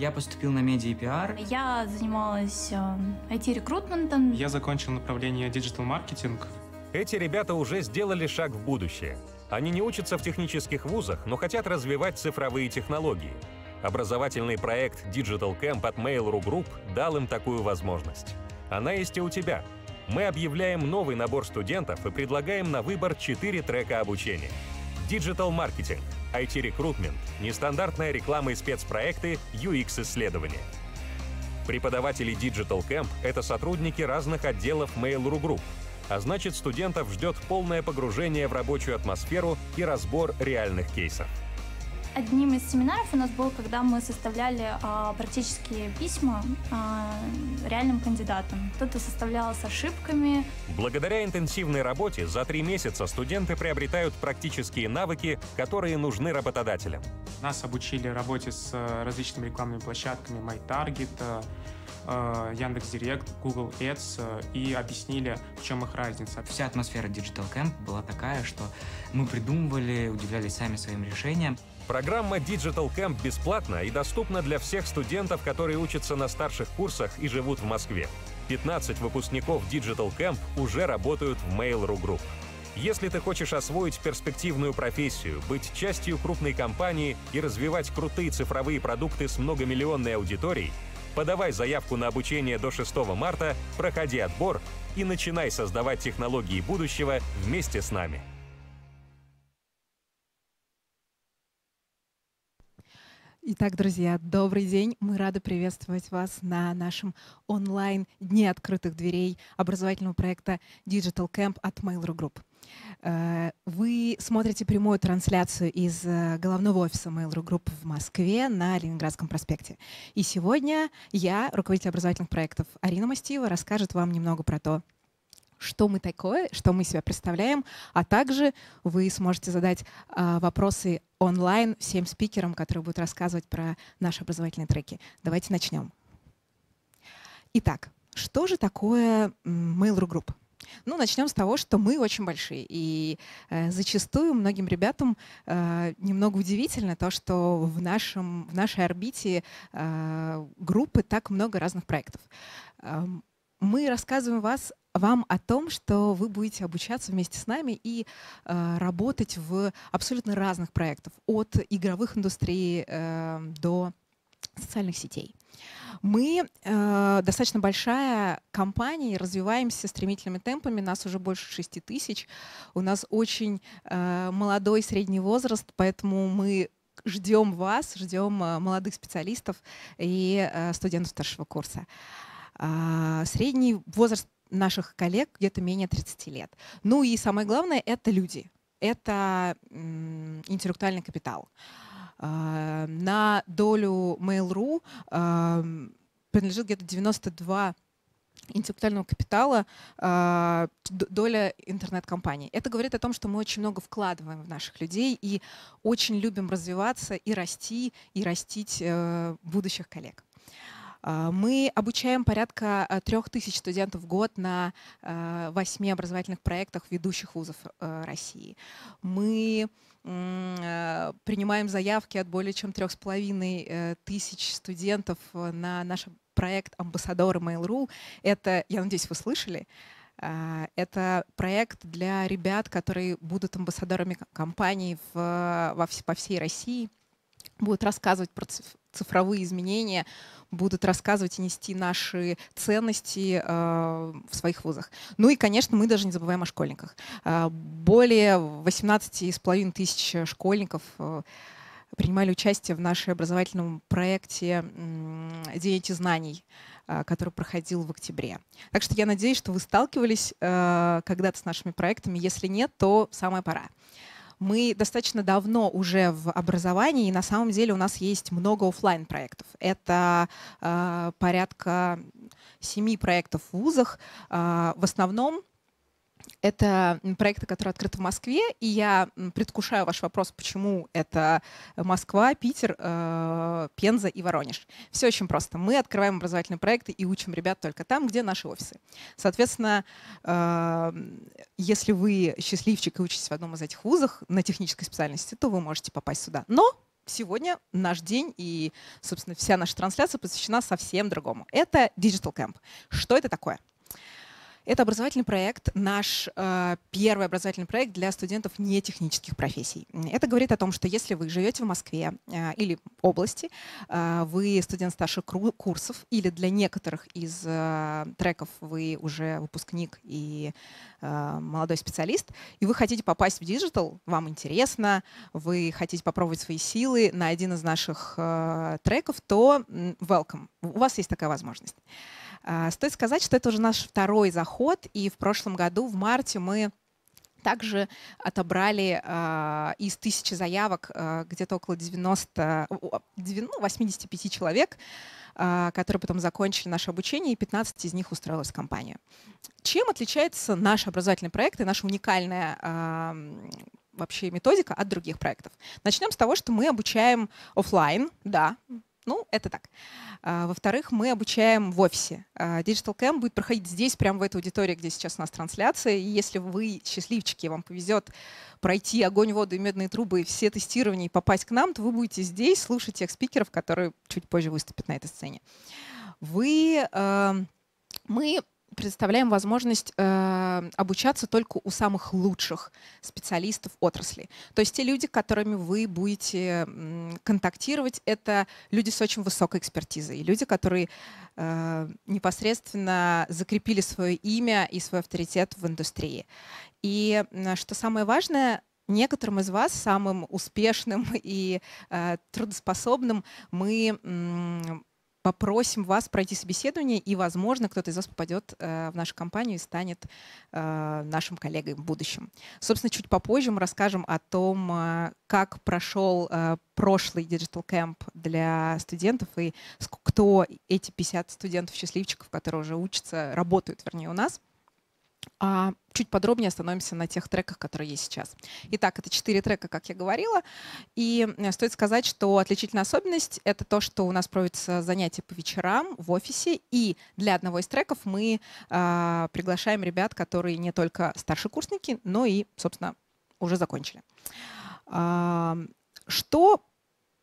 Я поступил на медиа и пиар. Я занималась IT-рекрутментом. Э, Я закончил направление диджитал-маркетинг. Эти ребята уже сделали шаг в будущее. Они не учатся в технических вузах, но хотят развивать цифровые технологии. Образовательный проект Digital Camp от Mail.ru Group дал им такую возможность. Она есть и у тебя. Мы объявляем новый набор студентов и предлагаем на выбор 4 трека обучения. Digital Marketing – IT-рекрутмент, нестандартная реклама и спецпроекты, UX-исследования. Преподаватели Digital Camp — это сотрудники разных отделов Mail.ru Group, а значит студентов ждет полное погружение в рабочую атмосферу и разбор реальных кейсов одним из семинаров у нас был, когда мы составляли э, а, практические письма э, реальным кандидатам. Кто-то составлял с ошибками. Благодаря интенсивной работе за три месяца студенты приобретают практические навыки, которые нужны работодателям. Нас обучили работе с э, различными рекламными площадками MyTarget, э, э, Яндекс.Директ, Google Ads и объяснили, в чем их разница. Вся атмосфера Digital Camp была такая, что мы придумывали, удивлялись сами своим решениям. Программа Digital Camp бесплатна и доступна для всех студентов, которые учатся на старших курсах и живут в Москве. 15 выпускников Digital Camp уже работают в Mail.ru Group. Если ты хочешь освоить перспективную профессию, быть частью крупной компании и развивать крутые цифровые продукты с многомиллионной аудиторией, подавай заявку на обучение до 6 марта, проходи отбор и начинай создавать технологии будущего вместе с нами. Итак, друзья, добрый день. Мы рады приветствовать вас на нашем онлайн Дне открытых дверей образовательного проекта Digital Camp от Mail.ru Group. Э, вы смотрите прямую трансляцию из э, головного офиса Mail.ru Group в Москве на Ленинградском проспекте. И сегодня я, руководитель образовательных проектов Арина Мастиева, расскажет вам немного про то, что мы такое, что мы себя представляем, а также вы сможете задать а, вопросы онлайн всем спикерам, которые будут рассказывать про наши образовательные треки. Давайте начнем. Итак, что же такое Mail.ru Group? Ну, начнем с того, что мы очень большие. И э, зачастую многим ребятам э, немного удивительно то, что в, нашем, в нашей орбите э, группы так много разных проектов. Эм, мы рассказываем вас, вам о том, что вы будете обучаться вместе с нами и э, работать в абсолютно разных проектах, от игровых индустрий э, до социальных сетей. Мы э, достаточно большая компания, развиваемся стремительными темпами, нас уже больше 6 тысяч, у нас очень э, молодой средний возраст, поэтому мы ждем вас, ждем э, молодых специалистов и э, студентов старшего курса. А, средний возраст наших коллег где-то менее 30 лет. Ну и самое главное — это люди, это интеллектуальный капитал. А, на долю Mail.ru а, принадлежит где-то 92 интеллектуального капитала доля интернет компании Это говорит о том, что мы очень много вкладываем в наших людей и очень любим развиваться и расти, и растить э, будущих коллег. А, мы обучаем порядка э, трех тысяч студентов в год на э, восьми образовательных проектах ведущих вузов э, России. Мы принимаем заявки от более чем трех с половиной тысяч студентов на наш проект «Амбассадоры Mail.ru». Это, я надеюсь, вы слышали, а, это проект для ребят, которые будут амбассадорами компаний в, во, по всей России – будут рассказывать про цифровые изменения, будут рассказывать и нести наши ценности э, в своих вузах. Ну и, конечно, мы даже не забываем о школьниках. Э, более 18,5 тысяч школьников э, принимали участие в нашем образовательном проекте «День эти знаний», который проходил в октябре. Так что я надеюсь, что вы сталкивались когда-то с нашими проектами. Если нет, то самое пора. Мы достаточно давно уже в образовании, и на самом деле у нас есть много офлайн проектов. Это э, порядка семи проектов в вузах. Э, в основном это проекты, которые открыты в Москве, и я предвкушаю ваш вопрос, почему это Москва, Питер, э, Пенза и Воронеж. Все очень просто. Мы открываем образовательные проекты и учим ребят только там, где наши офисы. Соответственно, э, если вы счастливчик и учитесь в одном из этих вузов на технической специальности, то вы можете попасть сюда. Но сегодня наш день и, собственно, вся наша трансляция посвящена совсем другому. Это Digital Camp. Что это такое? Это образовательный проект, наш э, первый образовательный проект для студентов нетехнических профессий. Это говорит о том, что если вы живете в Москве э, или области, э, вы студент старших курсов или для некоторых из э, треков вы уже выпускник и э, молодой специалист, и вы хотите попасть в диджитал, вам интересно, вы хотите попробовать свои силы на один из наших э, треков, то welcome, у вас есть такая возможность. А, стоит сказать, что это уже наш второй заход, и в прошлом году, в марте, мы также отобрали э, из тысячи заявок э, где-то около 90, 90, 85 человек, э, которые потом закончили наше обучение, и 15 из них устроилась в компанию. Чем отличается наш образовательный проект и наша уникальная э, вообще методика от других проектов? Начнем с того, что мы обучаем офлайн, да, ну, это так. А, во-вторых, мы обучаем в офисе. А, Digital Camp будет проходить здесь, прямо в этой аудитории, где сейчас у нас трансляция. И если вы счастливчики, вам повезет пройти огонь, воду и медные трубы, все тестирования и попасть к нам, то вы будете здесь слушать тех спикеров, которые чуть позже выступят на этой сцене. Вы, а, мы предоставляем возможность э, обучаться только у самых лучших специалистов отрасли. То есть те люди, которыми вы будете контактировать, это люди с очень высокой экспертизой, люди, которые э, непосредственно закрепили свое имя и свой авторитет в индустрии. И что самое важное, некоторым из вас, самым успешным и э, трудоспособным, мы попросим вас пройти собеседование, и, возможно, кто-то из вас попадет э, в нашу компанию и станет э, нашим коллегой в будущем. Собственно, чуть попозже мы расскажем о том, э, как прошел прошлый Digital Camp для студентов и кто эти 50 студентов-счастливчиков, которые уже учатся, работают, вернее, у нас. А чуть подробнее остановимся на тех треках, которые есть сейчас. Итак, это четыре трека, как я говорила. И э, стоит сказать, что отличительная особенность — это то, что у нас проводятся занятия по вечерам в офисе. И для одного из треков мы э, приглашаем ребят, которые не только старшекурсники, но и, собственно, уже закончили. Э, что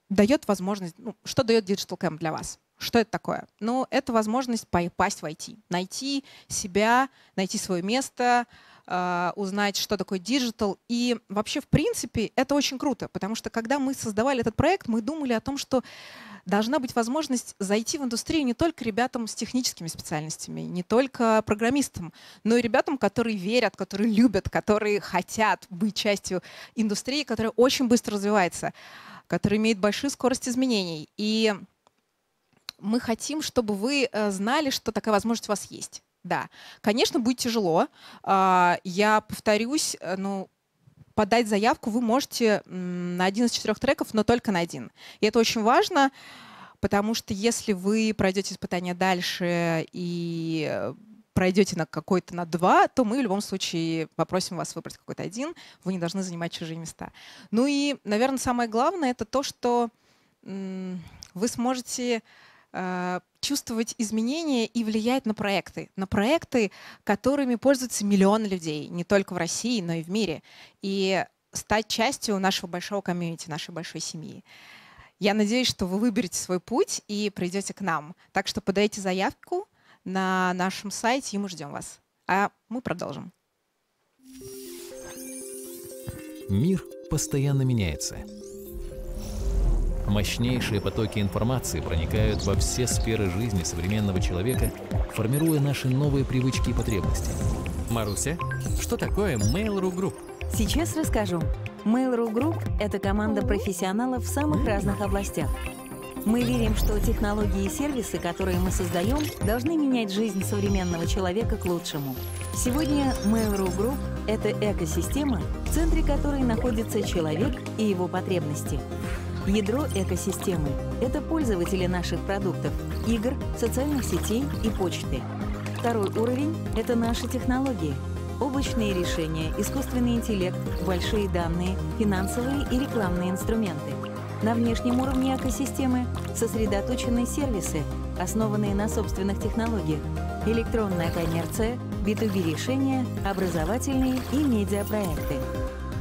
дает возможность, ну, что дает Digital Camp для вас? Что это такое? Ну, это возможность попасть в IT, найти себя, найти свое место, а, узнать, что такое диджитал. И вообще, в принципе, это очень круто, потому что когда мы создавали этот проект, мы думали о том, что должна быть возможность зайти в индустрию не только ребятам с техническими специальностями, не только программистам, но и ребятам, которые верят, которые любят, которые хотят быть частью индустрии, которая очень быстро развивается, которая имеет большую скорость изменений. И мы хотим, чтобы вы э, знали, что такая возможность у вас есть. Да, конечно, будет тяжело. А, я повторюсь, э, ну, подать заявку вы можете на один из четырех треков, но только на один. И это очень важно, потому что если вы пройдете испытание дальше и пройдете на какой-то на два, то мы в любом случае попросим вас выбрать какой-то один. Вы не должны занимать чужие места. Ну и, наверное, самое главное это то, что вы сможете а, чувствовать изменения и влиять на проекты, на проекты, которыми пользуются миллионы людей, не только в России, но и в мире, и стать частью нашего большого комьюнити, нашей большой семьи. Я надеюсь, что вы выберете свой путь и придете к нам. Так что подайте заявку на нашем сайте, и мы ждем вас. А мы продолжим. Мир постоянно меняется. Мощнейшие потоки информации проникают во все сферы жизни современного человека, формируя наши новые привычки и потребности. Маруся, что такое Mail.ru Group? Сейчас расскажу. Mail.ru Group – это команда профессионалов в самых разных областях. Мы верим, что технологии и сервисы, которые мы создаем, должны менять жизнь современного человека к лучшему. Сегодня Mail.ru Group – это экосистема, в центре которой находится человек и его потребности. Ядро экосистемы – это пользователи наших продуктов, игр, социальных сетей и почты. Второй уровень – это наши технологии. Облачные решения, искусственный интеллект, большие данные, финансовые и рекламные инструменты. На внешнем уровне экосистемы сосредоточены сервисы, основанные на собственных технологиях, электронная коммерция, B2B-решения, образовательные и медиапроекты.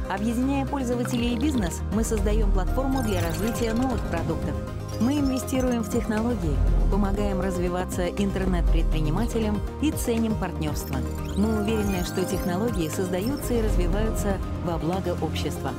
Объединяя пользователей и бизнес, мы создаем платформу для развития новых продуктов. Мы инвестируем в технологии, помогаем развиваться интернет-предпринимателям и ценим партнерство. Мы уверены, что технологии создаются и развиваются во благо общества.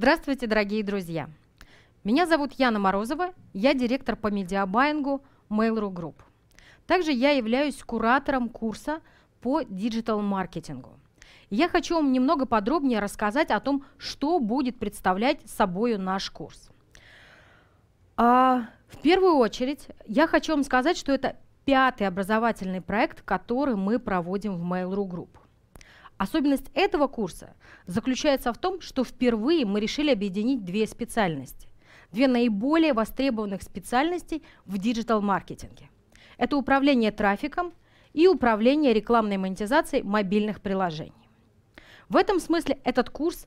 Здравствуйте, дорогие друзья! Меня зовут Яна Морозова, я директор по медиабаингу Mail.ru Group. Также я являюсь куратором курса по диджитал-маркетингу. Я хочу вам немного подробнее рассказать о том, что будет представлять собой наш курс. А, в первую очередь я хочу вам сказать, что это пятый образовательный проект, который мы проводим в Mail.ru Group. Особенность этого курса заключается в том, что впервые мы решили объединить две специальности, две наиболее востребованных специальностей в диджитал-маркетинге. Это управление трафиком и управление рекламной монетизацией мобильных приложений. В этом смысле этот курс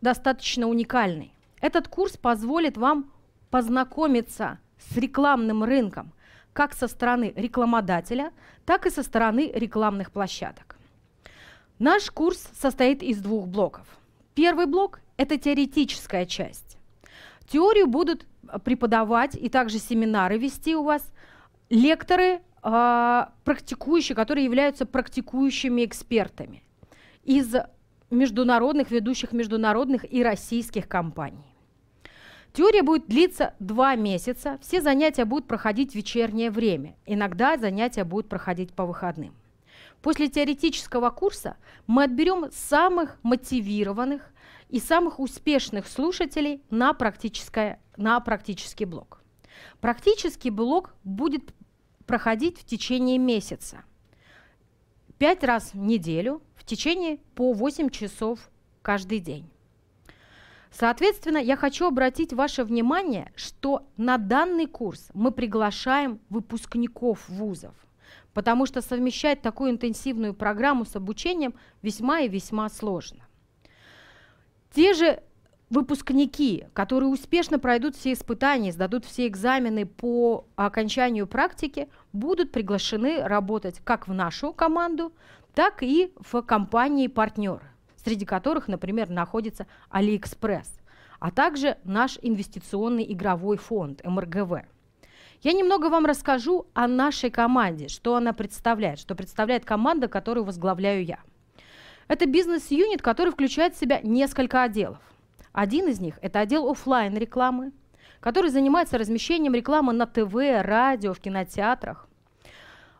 достаточно уникальный. Этот курс позволит вам познакомиться с рекламным рынком как со стороны рекламодателя, так и со стороны рекламных площадок. Наш курс состоит из двух блоков. Первый блок – это теоретическая часть. Теорию будут а, преподавать и также семинары вести у вас лекторы, а, практикующие, которые являются практикующими экспертами из международных, ведущих международных и российских компаний. Теория будет длиться два месяца, все занятия будут проходить в вечернее время, иногда занятия будут проходить по выходным. После теоретического курса мы отберем самых мотивированных и самых успешных слушателей на, практическое, на практический блок. Практический блок будет проходить в течение месяца. Пять раз в неделю, в течение по 8 часов каждый день. Соответственно, я хочу обратить ваше внимание, что на данный курс мы приглашаем выпускников вузов – потому что совмещать такую интенсивную программу с обучением весьма и весьма сложно. Те же выпускники, которые успешно пройдут все испытания, сдадут все экзамены по окончанию практики, будут приглашены работать как в нашу команду, так и в компании-партнеры, среди которых, например, находится AliExpress, а также наш инвестиционный игровой фонд МРГВ – я немного вам расскажу о нашей команде, что она представляет, что представляет команда, которую возглавляю я. Это бизнес-юнит, который включает в себя несколько отделов. Один из них – это отдел офлайн рекламы который занимается размещением рекламы на ТВ, радио, в кинотеатрах.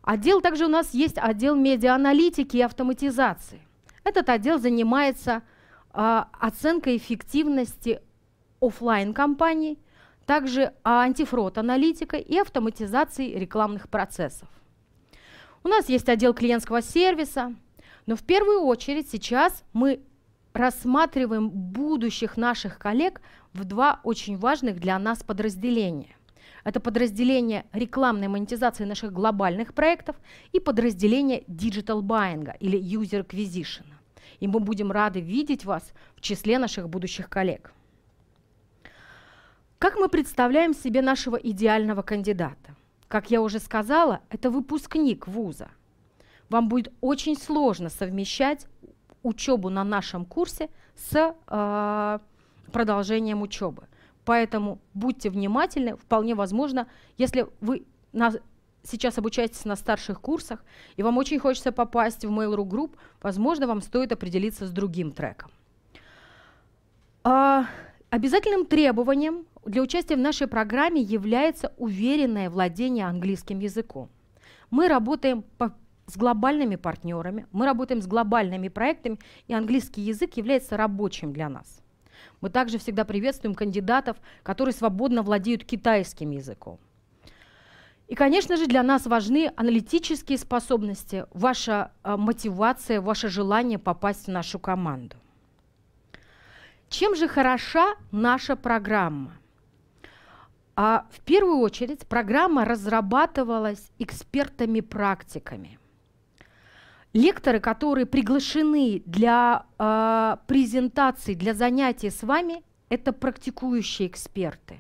Отдел также у нас есть отдел медиа-аналитики и автоматизации. Этот отдел занимается э, оценкой эффективности офлайн компаний также антифрод-аналитика и автоматизации рекламных процессов. У нас есть отдел клиентского сервиса, но в первую очередь сейчас мы рассматриваем будущих наших коллег в два очень важных для нас подразделения. Это подразделение рекламной монетизации наших глобальных проектов и подразделение Digital Buying или User Acquisition. И мы будем рады видеть вас в числе наших будущих коллег. Как мы представляем себе нашего идеального кандидата? Как я уже сказала, это выпускник вуза. Вам будет очень сложно совмещать учебу на нашем курсе с э, продолжением учебы. Поэтому будьте внимательны, вполне возможно, если вы на, сейчас обучаетесь на старших курсах, и вам очень хочется попасть в Mail.ru Group, возможно, вам стоит определиться с другим треком. А, Обязательным требованием для участия в нашей программе является уверенное владение английским языком. Мы работаем по, с глобальными партнерами, мы работаем с глобальными проектами, и английский язык является рабочим для нас. Мы также всегда приветствуем кандидатов, которые свободно владеют китайским языком. И, конечно же, для нас важны аналитические способности, ваша э, мотивация, ваше желание попасть в нашу команду. Чем же хороша наша программа? А в первую очередь программа разрабатывалась экспертами-практиками. Лекторы, которые приглашены для э, презентаций, для занятий с вами, это практикующие эксперты.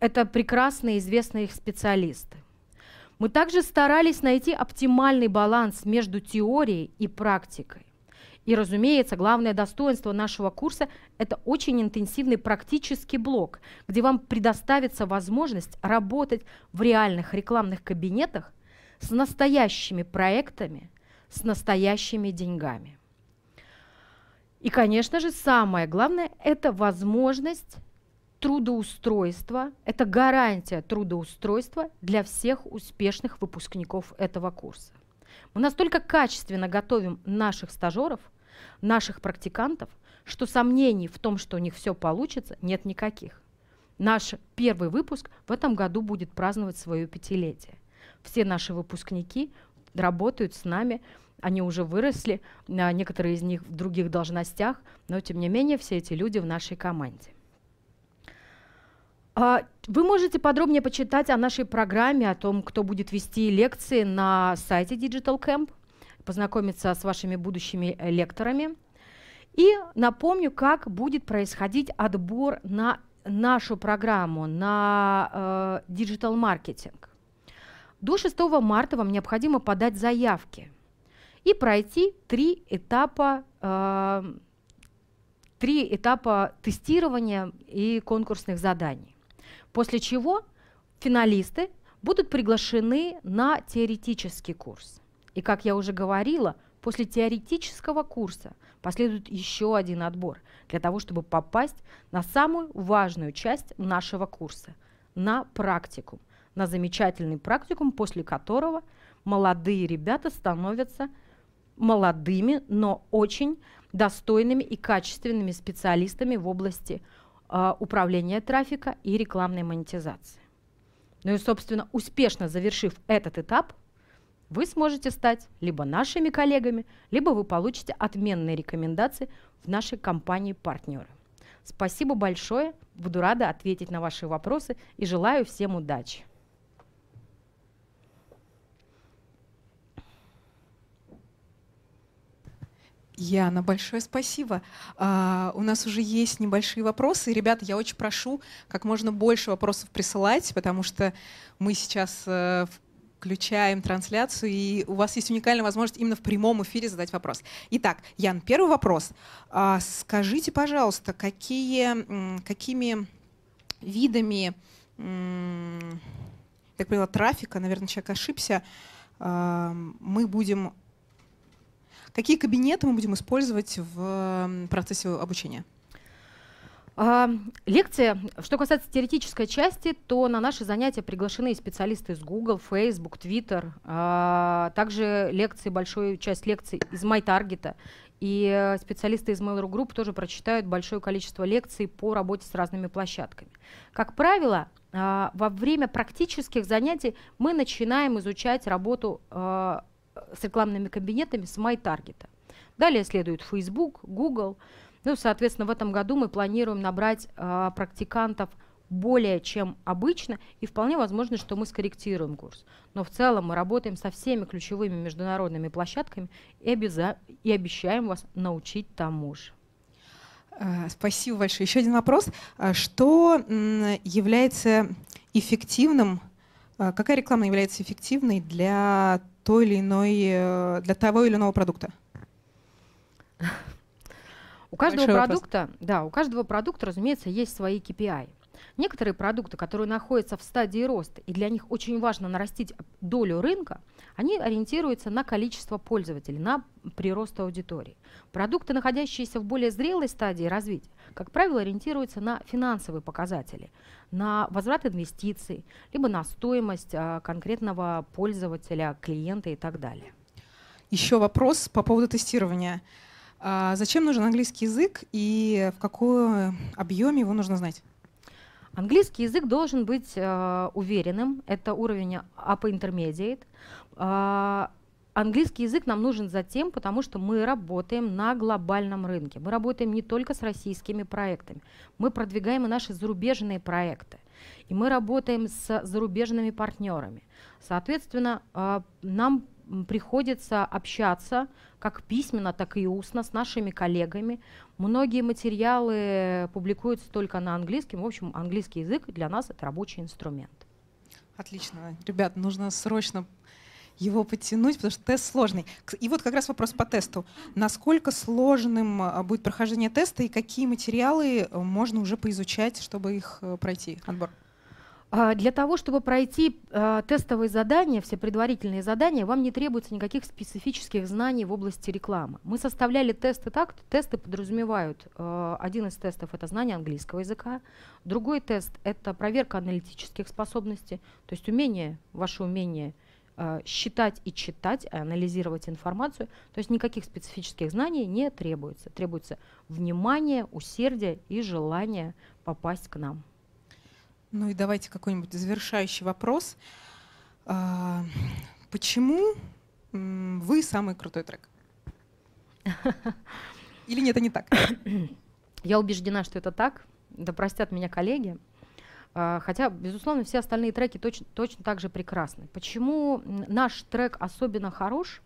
Это прекрасные известные их специалисты. Мы также старались найти оптимальный баланс между теорией и практикой. И, разумеется, главное достоинство нашего курса – это очень интенсивный практический блок, где вам предоставится возможность работать в реальных рекламных кабинетах с настоящими проектами, с настоящими деньгами. И, конечно же, самое главное – это возможность трудоустройства, это гарантия трудоустройства для всех успешных выпускников этого курса. Мы настолько качественно готовим наших стажеров – наших практикантов, что сомнений в том, что у них все получится, нет никаких. Наш первый выпуск в этом году будет праздновать свое пятилетие. Все наши выпускники работают с нами, они уже выросли, а некоторые из них в других должностях, но тем не менее все эти люди в нашей команде. А, вы можете подробнее почитать о нашей программе, о том, кто будет вести лекции на сайте Digital Camp познакомиться с вашими будущими э, лекторами. И напомню, как будет происходить отбор на нашу программу на диджитал э, Digital маркетинг. До 6 марта вам необходимо подать заявки и пройти три этапа, э, три этапа тестирования и конкурсных заданий. После чего финалисты будут приглашены на теоретический курс. И, как я уже говорила, после теоретического курса последует еще один отбор для того, чтобы попасть на самую важную часть нашего курса – на практикум, на замечательный практикум, после которого молодые ребята становятся молодыми, но очень достойными и качественными специалистами в области э, управления трафика и рекламной монетизации. Ну и, собственно, успешно завершив этот этап – вы сможете стать либо нашими коллегами, либо вы получите отменные рекомендации в нашей компании-партнеры. Спасибо большое, буду рада ответить на ваши вопросы и желаю всем удачи. Яна, большое спасибо. А, у нас уже есть небольшие вопросы. ребята, я очень прошу как можно больше вопросов присылать, потому что мы сейчас э, в включаем трансляцию, и у вас есть уникальная возможность именно в прямом эфире задать вопрос. Итак, Ян, первый вопрос. А, скажите, пожалуйста, какие, какими видами так поняла, трафика, наверное, человек ошибся, а, мы будем... Какие кабинеты мы будем использовать в процессе обучения? Лекция, что касается теоретической части, то на наши занятия приглашены специалисты из Google, Facebook, Twitter, а, также лекции, большую часть лекций из MyTarget, и э, специалисты из Mail.ru Group тоже прочитают большое количество лекций по работе с разными площадками. Как правило, а, во время практических занятий мы начинаем изучать работу а, с рекламными кабинетами с MyTarget. Далее следует Facebook, Google, Google, ну, соответственно, в этом году мы планируем набрать э, практикантов более чем обычно, и вполне возможно, что мы скорректируем курс. Но в целом мы работаем со всеми ключевыми международными площадками и, обяза- и обещаем вас научить тому же. А, спасибо большое. Еще один вопрос. А что является эффективным, какая реклама является эффективной для той или иной, э, для того или иного продукта? У каждого Большой продукта, вопрос. да, у каждого продукта, разумеется, есть свои KPI. Некоторые продукты, которые находятся в стадии роста, и для них очень важно нарастить долю рынка, они ориентируются на количество пользователей, на прирост аудитории. Продукты, находящиеся в более зрелой стадии развития, как правило, ориентируются на финансовые показатели, на возврат инвестиций, либо на стоимость а, конкретного пользователя, клиента и так далее. Еще вопрос по поводу тестирования. А зачем нужен английский язык и в каком объеме его нужно знать? Английский язык должен быть э, уверенным. Это уровень upper intermediate. Э, английский язык нам нужен затем, потому что мы работаем на глобальном рынке. Мы работаем не только с российскими проектами. Мы продвигаем и наши зарубежные проекты. И мы работаем с зарубежными партнерами. Соответственно, э, нам приходится общаться как письменно, так и устно с нашими коллегами. Многие материалы публикуются только на английском. В общем, английский язык для нас это рабочий инструмент. Отлично. Ребят, нужно срочно его подтянуть, потому что тест сложный. И вот как раз вопрос по тесту. Насколько сложным а, будет прохождение теста и какие материалы э, можно уже поизучать, чтобы их э, пройти? Отбор. А, для того, чтобы пройти а, тестовые задания, все предварительные задания, вам не требуется никаких специфических знаний в области рекламы. Мы составляли тесты так, тесты подразумевают, а, один из тестов это знание английского языка, другой тест это проверка аналитических способностей, то есть умение, ваше умение считать и читать, анализировать информацию. То есть никаких специфических знаний не требуется. Требуется внимание, усердие и желание попасть к нам. Ну и давайте какой-нибудь завершающий вопрос. А, почему вы самый крутой трек? Или нет, это не так? Я убеждена, что это так. Да простят меня коллеги. А, хотя, безусловно, все остальные треки точно, точно так же прекрасны. Почему наш трек особенно хорош?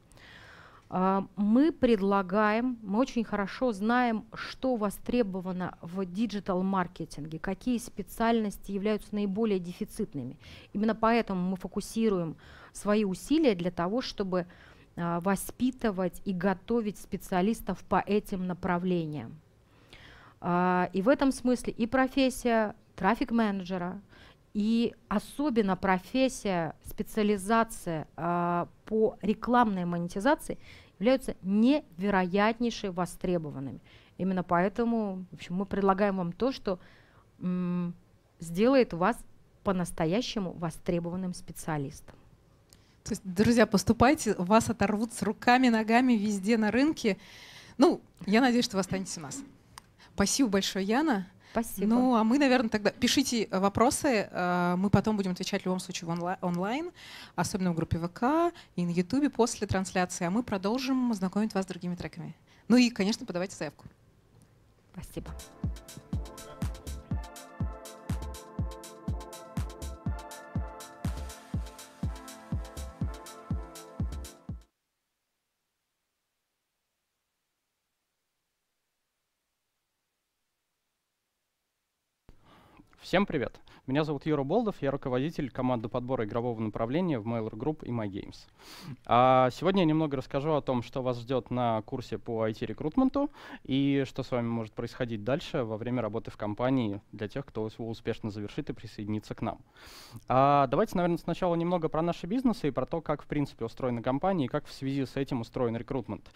А, мы предлагаем, мы очень хорошо знаем, что востребовано в диджитал-маркетинге, какие специальности являются наиболее дефицитными. Именно поэтому мы фокусируем свои усилия для того, чтобы а, воспитывать и готовить специалистов по этим направлениям. А, и в этом смысле и профессия трафик-менеджера, и особенно профессия, специализация э, по рекламной монетизации являются невероятнейше востребованными. Именно поэтому в общем, мы предлагаем вам то, что м, сделает вас по-настоящему востребованным специалистом. То есть, друзья, поступайте, вас оторвут с руками, ногами везде на рынке. Ну, я надеюсь, что вы останетесь у нас. Спасибо большое, Яна. Спасибо. Ну, а мы, наверное, тогда пишите э, вопросы. Э, мы потом будем отвечать в любом случае онлайн, особенно в группе ВК и на Ютубе после трансляции. А мы продолжим знакомить вас с другими треками. Ну и, конечно, подавайте заявку. Спасибо. Всем привет! Меня зовут Юра Болдов, я руководитель команды подбора игрового направления в Mailer Group и MyGames. А сегодня я немного расскажу о том, что вас ждет на курсе по IT-рекрутменту и что с вами может происходить дальше во время работы в компании для тех, кто его успешно завершит и присоединится к нам. А давайте, наверное, сначала немного про наши бизнесы и про то, как в принципе устроена компания и как в связи с этим устроен рекрутмент.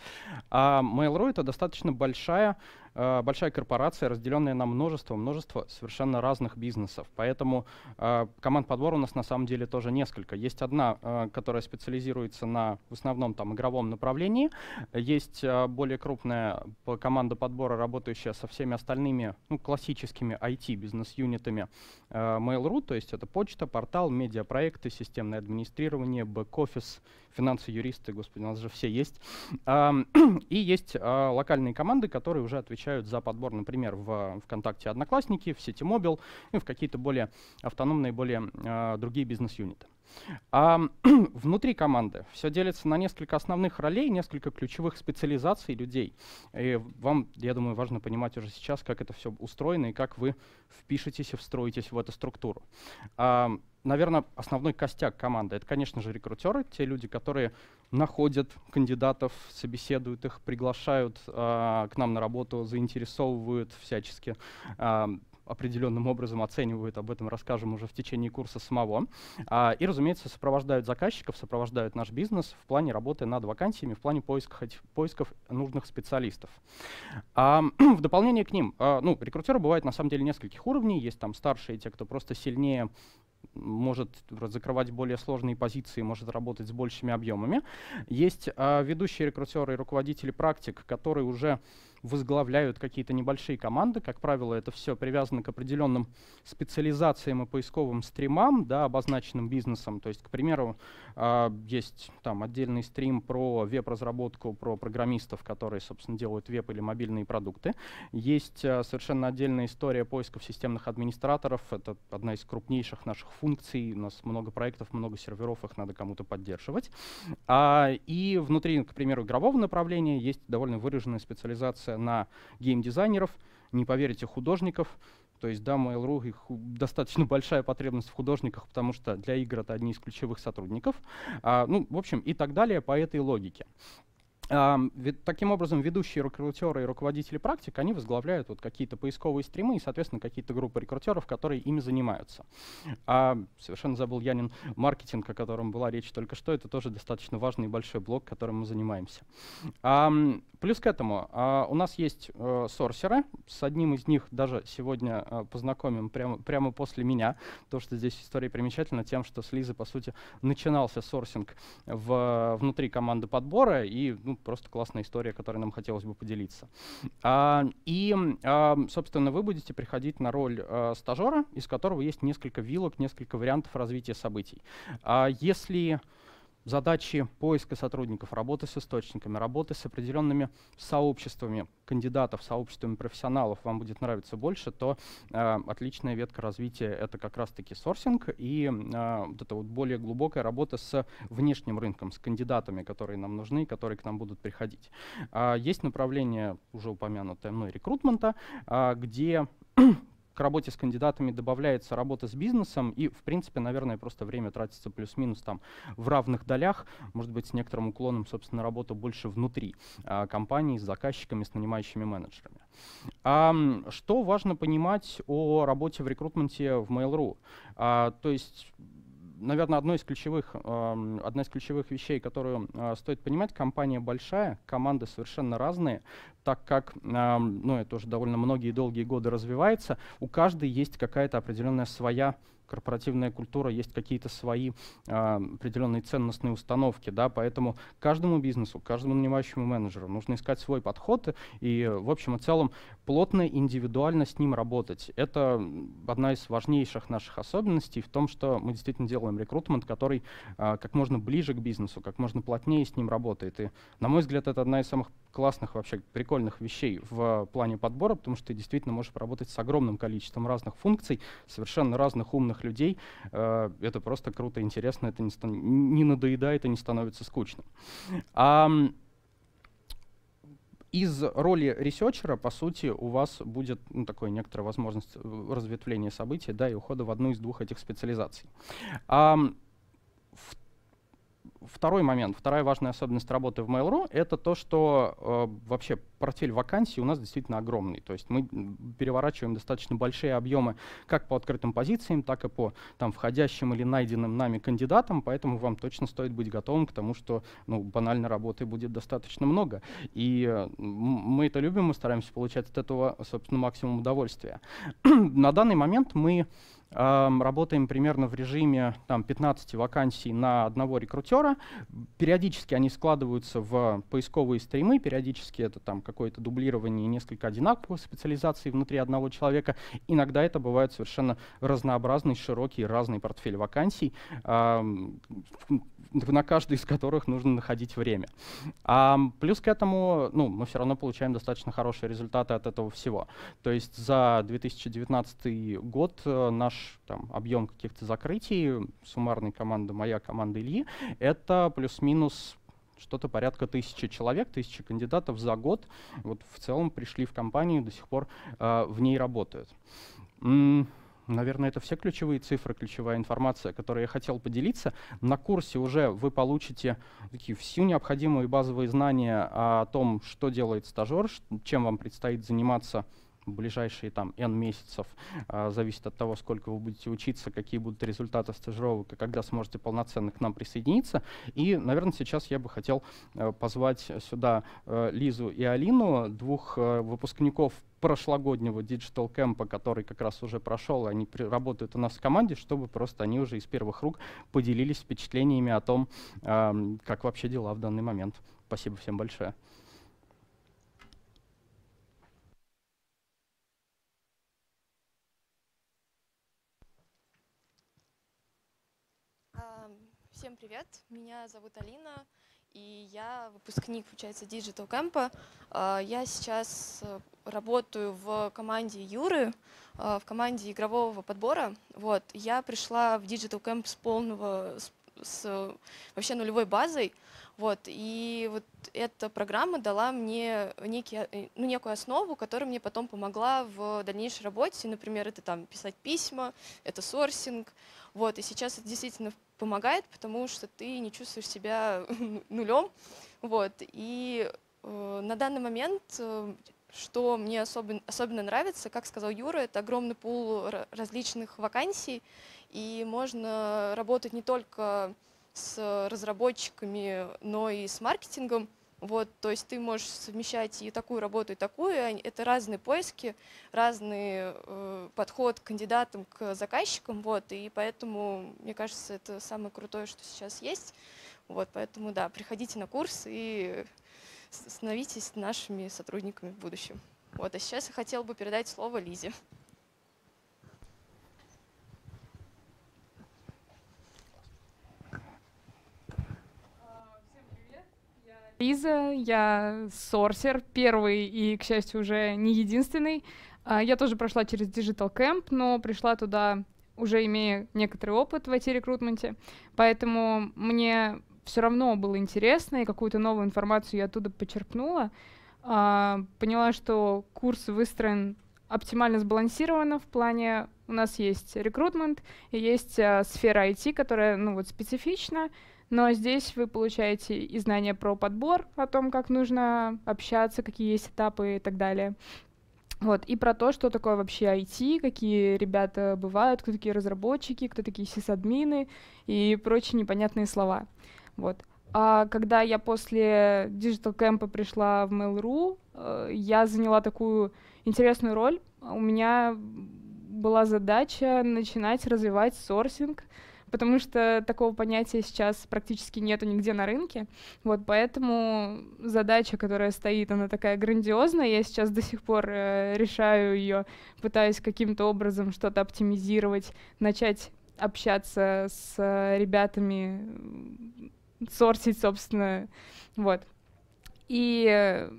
А Mail.ru — это достаточно большая э, большая корпорация, разделенная на множество-множество совершенно разных бизнесов. Поэтому э, команд подбора у нас на самом деле тоже несколько. Есть одна, э, которая специализируется на в основном там игровом направлении. Есть э, более крупная команда подбора, работающая со всеми остальными ну, классическими IT-бизнес-юнитами э, Mail.ru, то есть это почта, портал, медиапроекты, системное администрирование, бэк-офис, финансы, юристы, господи, у нас же все есть. Э, и есть э, локальные команды, которые уже отвечают отвечают за подбор, например, в э, ВКонтакте Одноклассники, в сети Мобил ну и в какие-то более автономные, более э, другие бизнес-юниты. А внутри команды все делится на несколько основных ролей, несколько ключевых специализаций людей. И вам, я думаю, важно понимать уже сейчас, как это все устроено и как вы впишетесь и встроитесь в эту структуру. А, наверное, основной костяк команды — это, конечно же, рекрутеры, те люди, которые находят кандидатов, собеседуют их, приглашают э, к нам на работу, заинтересовывают всячески, э, определенным образом оценивают, об этом расскажем уже в течение курса самого. А, и, разумеется, сопровождают заказчиков, сопровождают наш бизнес в плане работы над вакансиями, в плане поисков, поисков нужных специалистов. А, в дополнение к ним, а, ну, рекрутеры бывают на самом деле нескольких уровней. Есть там старшие, те, кто просто сильнее может закрывать более сложные позиции, может работать с большими объемами. Есть э, ведущие рекрутеры и руководители практик, которые уже возглавляют какие-то небольшие команды. Как правило, это все привязано к определенным специализациям и поисковым стримам, да, обозначенным бизнесом. То есть, к примеру, э, есть там отдельный стрим про веб-разработку, про программистов, которые, собственно, делают веб или мобильные продукты. Есть э, совершенно отдельная история поисков системных администраторов. Это одна из крупнейших наших функций. У нас много проектов, много серверов, их надо кому-то поддерживать. А, и внутри, к примеру, игрового направления есть довольно выраженная специализация на геймдизайнеров, не поверите, художников. То есть, да, Mail.ru, их достаточно большая потребность в художниках, потому что для игр это одни из ключевых сотрудников. А, ну, в общем, и так далее по этой логике. Таким образом, ведущие рекрутеры и руководители практик, они возглавляют вот какие-то поисковые стримы и, соответственно, какие-то группы рекрутеров, которые ими занимаются. А, совершенно забыл Янин маркетинг, о котором была речь только что. Это тоже достаточно важный и большой блок, которым мы занимаемся. А, плюс к этому а, у нас есть а, сорсеры. С одним из них даже сегодня а, познакомим прямо, прямо после меня. То, что здесь история примечательна тем, что с Лизы, по сути, начинался сорсинг в, внутри команды подбора. И ну, ну, просто классная история, которой нам хотелось бы поделиться. А, и, а, собственно, вы будете приходить на роль а, стажера, из которого есть несколько вилок, несколько вариантов развития событий. если задачи поиска сотрудников, работы с источниками, работы с определенными сообществами кандидатов, сообществами профессионалов вам будет нравиться больше, то э, отличная ветка развития — это как раз-таки сорсинг и э, вот эта вот более глубокая работа с внешним рынком, с кандидатами, которые нам нужны, которые к нам будут приходить. Э, есть направление, уже упомянутое мной, рекрутмента, э, где к работе с кандидатами добавляется работа с бизнесом, и, в принципе, наверное, просто время тратится плюс-минус там в равных долях, может быть, с некоторым уклоном, собственно, работа больше внутри а, компании, с заказчиками, с нанимающими менеджерами. А, что важно понимать о работе в рекрутменте в Mail.ru? А, то есть наверное, одной из ключевых, э, одна из ключевых вещей, которую э, стоит понимать, компания большая, команды совершенно разные, так как, э, ну, это уже довольно многие долгие годы развивается, у каждой есть какая-то определенная своя корпоративная культура, есть какие-то свои а, определенные ценностные установки, да, поэтому каждому бизнесу, каждому нанимающему менеджеру нужно искать свой подход и, в общем и целом, плотно, индивидуально с ним работать. Это одна из важнейших наших особенностей в том, что мы действительно делаем рекрутмент, который а, как можно ближе к бизнесу, как можно плотнее с ним работает. И, на мой взгляд, это одна из самых классных, вообще прикольных вещей в плане подбора, потому что ты действительно можешь работать с огромным количеством разных функций, совершенно разных умных людей. Э, это просто круто, интересно, это не, не надоедает и не становится скучным. А из роли ресерчера, по сути, у вас будет ну, такая некоторая возможность э, разветвления событий да, и ухода в одну из двух этих специализаций. Um, второй момент, вторая важная особенность работы в Mail.ru — это то, что э, вообще портфель вакансий у нас действительно огромный. То есть мы переворачиваем достаточно большие объемы как по открытым позициям, так и по там, входящим или найденным нами кандидатам, поэтому вам точно стоит быть готовым к тому, что ну, банально работы будет достаточно много. И э, мы это любим, мы стараемся получать от этого, собственно, максимум удовольствия. На данный момент мы эм, работаем примерно в режиме там, 15 вакансий на одного рекрутера. Периодически они складываются в поисковые стримы, периодически это там какое-то дублирование несколько одинаковых специализаций внутри одного человека. Иногда это бывает совершенно разнообразный, широкий, разный портфель вакансий, на каждый из которых нужно находить время. А, плюс к этому ну, мы все равно получаем достаточно хорошие результаты от этого всего. То есть за 2019 год э, наш там, объем каких-то закрытий, суммарной команды, моя команда Ильи, это плюс-минус что-то порядка тысячи человек, тысячи кандидатов за год вот в целом пришли в компанию, до сих пор э, в ней работают. М Наверное, это все ключевые цифры, ключевая информация, которую я хотел поделиться. На курсе уже вы получите такие всю необходимую базовые знания о том, что делает стажер, чем вам предстоит заниматься ближайшие там N месяцев, а, зависит от того, сколько вы будете учиться, какие будут результаты стажировок и когда сможете полноценно к нам присоединиться. И, наверное, сейчас я бы хотел а, позвать сюда а, Лизу и Алину, двух а, выпускников прошлогоднего Digital Camp, который как раз уже прошел, они работают у нас в команде, чтобы просто они уже из первых рук поделились впечатлениями о том, э, как вообще дела в данный момент. Спасибо всем большое. Всем привет, меня зовут Алина, и я выпускник, получается, Digital Camp. А, я сейчас э, работаю в команде Юры, а, в команде игрового подбора. Вот, я пришла в Digital Camp с полного, с, с вообще нулевой базой. Вот, и вот эта программа дала мне некий, э, ну, некую основу, которая мне потом помогла в дальнейшей работе. Например, это там писать письма, это сорсинг. Вот, и сейчас это действительно помогает, потому что ты не чувствуешь себя нулем. Вот. И э, на данный момент, э, что мне особенно, особенно нравится, как сказал Юра, это огромный пул различных вакансий, и можно работать не только с разработчиками, но и с маркетингом. Вот, то есть ты можешь совмещать и такую работу, и такую. Это разные поиски, разный э, подход к кандидатам, к заказчикам. Вот, и поэтому, мне кажется, это самое крутое, что сейчас есть. Вот, поэтому, да, приходите на курс и становитесь нашими сотрудниками в будущем. Вот, а сейчас я хотела бы передать слово Лизе. Лиза, я сорсер, первый и, к счастью, уже не единственный. А, я тоже прошла через Digital Camp, но пришла туда уже имея некоторый опыт в IT-рекрутменте, поэтому мне все равно было интересно, и какую-то новую информацию я оттуда почерпнула. А, поняла, что курс выстроен оптимально сбалансированно в плане у нас есть рекрутмент и есть а, сфера IT, которая ну, вот, специфична, но здесь вы получаете и знания про подбор, о том, как нужно общаться, какие есть этапы и так далее. Вот, и про то, что такое вообще IT, какие ребята бывают, кто такие разработчики, кто такие сисадмины и прочие непонятные слова. Вот. А когда я после Digital Camp пришла в Mail.ru, э, я заняла такую интересную роль. У меня была задача начинать развивать сорсинг, потому что такого понятия сейчас практически нету нигде на рынке. Вот поэтому задача, которая стоит, она такая грандиозная. Я сейчас до сих пор э, решаю ее, пытаюсь каким-то образом что-то оптимизировать, начать общаться с э, ребятами, сортить, собственно, вот. И э,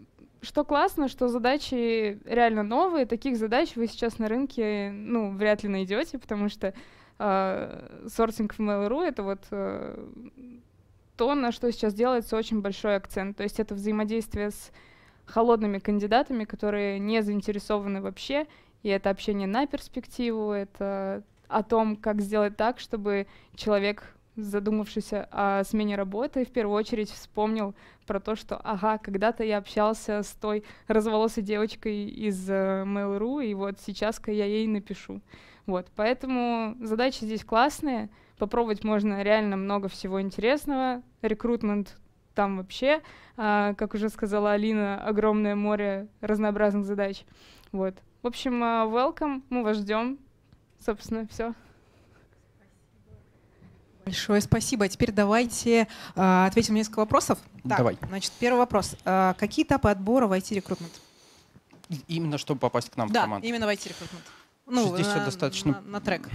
что классно, что задачи реально новые, таких задач вы сейчас на рынке, ну, вряд ли найдете, потому что Сорсинг в Mail.ru — это вот э, то, на что сейчас делается очень большой акцент. То есть это взаимодействие с холодными кандидатами, которые не заинтересованы вообще, и это общение на перспективу, это о том, как сделать так, чтобы человек задумавшийся о смене работы, в первую очередь вспомнил про то, что, ага, когда-то я общался с той разволосой девочкой из э, Mail.ru, и вот сейчас-ка я ей напишу. Вот, поэтому задачи здесь классные, попробовать можно реально много всего интересного, рекрутмент там вообще, а, как уже сказала Алина, огромное море разнообразных задач. Вот. В общем, а, welcome, мы вас ждем. Собственно, все. Большое спасибо. А теперь давайте э, ответим несколько вопросов. Так, Давай. Значит, первый вопрос. Э, какие этапы отбора в IT-рекрутмент? Именно чтобы попасть к нам да, в команду. Да, именно в IT-рекрутмент. Ну, здесь все э, достаточно. На, на трек.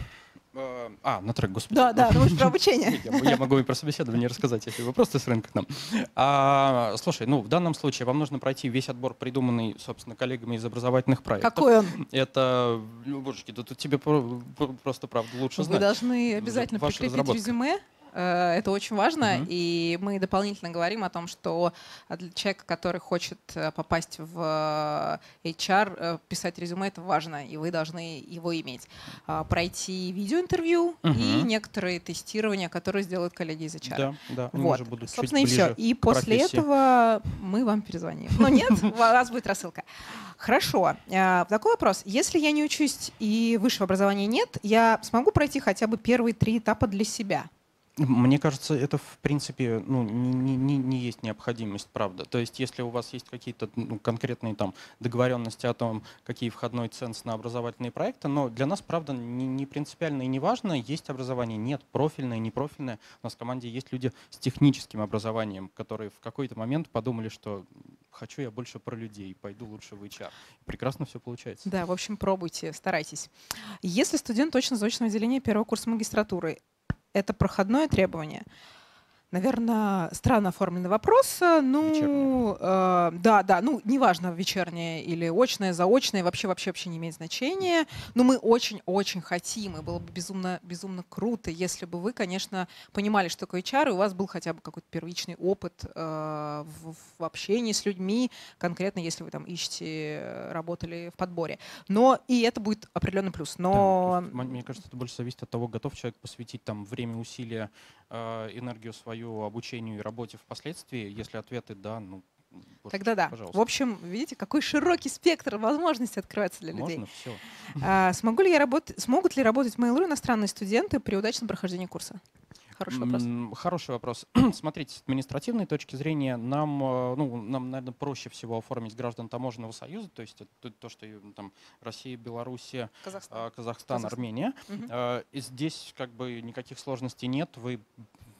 Э, а, на трек, господи. Да, да, ну про обучение. Я, я могу и про собеседование рассказать, если вы просто с рынка к нам. А, слушай, ну в данном случае вам нужно пройти весь отбор, придуманный, собственно, коллегами из образовательных проектов. Какой он? Это, ну, божечки, да тут тебе просто, правда, лучше знать. Вы должны обязательно Ваши прикрепить резюме Э, это очень важно, угу. и мы дополнительно говорим о том, что для человека, который хочет э, попасть в э, HR, писать резюме это важно, и вы должны его иметь. А, пройти видеоинтервью угу. и некоторые тестирования, которые сделают коллеги из HR. Да, да, вот. уже будут Собственно, чуть и все. И после этого мы вам перезвоним. Но нет, у вас будет рассылка. Хорошо. Такой вопрос. Если я не учусь и высшего образования нет, я смогу пройти хотя бы первые три этапа для себя? Мне кажется, это в принципе ну, не, не, не есть необходимость, правда. То есть, если у вас есть какие-то ну, конкретные там договоренности о том, какие входной ценз на образовательные проекты, но для нас, правда, не, не принципиально и не важно, есть образование, нет, профильное, непрофильное. У нас в команде есть люди с техническим образованием, которые в какой-то момент подумали, что хочу я больше про людей, пойду лучше в HR. Прекрасно все получается. Да, в общем, пробуйте, старайтесь. Если студент точно заочного отделения первого курса магистратуры, это проходное требование, Наверное, странно оформленный вопрос. Э, ну, э, да, да, ну, неважно, вечернее или очное, заочное, вообще, вообще, вообще не имеет значения. Но мы очень-очень хотим, и было бы безумно, безумно круто, если бы вы, конечно, понимали, что такое HR, и у вас был хотя бы какой-то первичный опыт э, в, в общении с людьми, конкретно если вы там ищете, работали в подборе. Но и это будет определенный плюс. Ну, Но... Да, мне кажется, это больше зависит от того, готов человек посвятить там время, усилия Э, энергию свою обучению и работе впоследствии? Если ответы да, ну Боже, Тогда да. Пожалуйста. В общем, видите, какой широкий спектр возможностей открывается для людей. Можно все. А, смогу ли я работать, смогут ли работать в Mail.ru иностранные студенты при удачном прохождении курса? Хороший вопрос. Хороший вопрос. Смотрите, с административной точки зрения нам, э, ну, нам, наверное, проще всего оформить граждан Таможенного союза, то есть это то, что там Россия, Беларусь, э, Казахстан, Казахстан, Казахстан. Армения. Угу. Здесь как бы никаких сложностей нет. Вы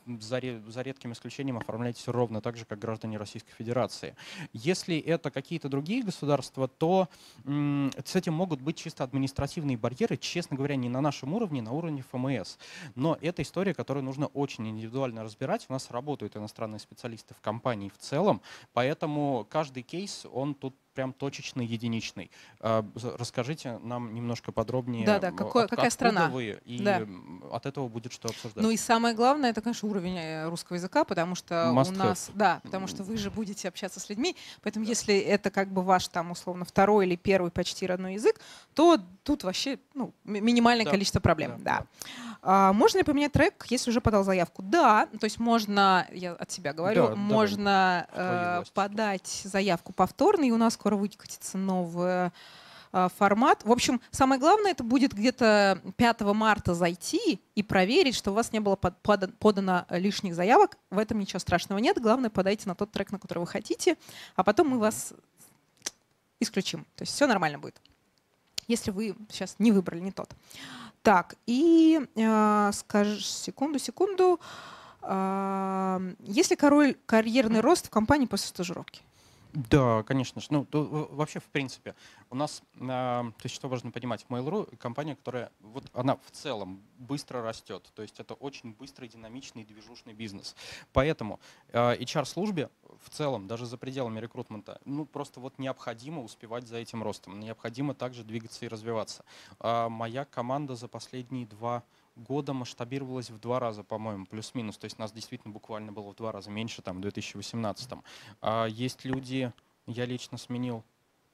за, за редким исключением оформлять все ровно так же, как граждане Российской Федерации. Если это какие-то другие государства, то с этим могут быть чисто административные барьеры, честно говоря, не на нашем уровне, на уровне ФМС. Но это история, которую нужно очень индивидуально разбирать. У нас работают иностранные специалисты в компании в целом, поэтому каждый кейс, он тут прям точечный, единичный. А, расскажите нам немножко подробнее. Да, да, какой, от, какая страна? Вы, и да. от этого будет что обсуждать. Ну и самое главное, это, конечно, уровень э, русского языка, потому что Must у нас, have. да, потому что вы же будете общаться с людьми, поэтому да. если это как бы ваш там условно второй или первый почти родной язык, то тут вообще ну, минимальное да. количество проблем. Да. да. А, можно ли поменять трек, если уже подал заявку? Да, то есть можно, я от себя говорю, да, можно э, подать заявку повторно, и у нас скоро выкатится новая э, формат. В общем, самое главное, это будет где-то 5 марта зайти и проверить, что у вас не было подано лишних заявок. В этом ничего страшного нет. Главное, подайте на тот трек, на который вы хотите, а потом мы вас исключим. То есть все нормально будет если вы сейчас не выбрали не тот. Так, и э, скажешь, секунду, секунду. Э, если король карьерный рост в компании после стажировки? Да, конечно же. Ну, то, э, вообще, в принципе, у нас, э, то есть, что важно понимать, Mail.ru — компания, которая, вот она в целом быстро растет. То есть это очень быстрый, динамичный, движушный бизнес. Поэтому а, э, HR-службе в целом, даже за пределами рекрутмента, ну, просто вот необходимо успевать за этим ростом. Необходимо также двигаться и развиваться. Э, моя команда за последние два года года масштабировалась в два раза, по-моему, плюс-минус. То есть нас действительно буквально было в два раза меньше, там, в 2018. А есть люди, я лично сменил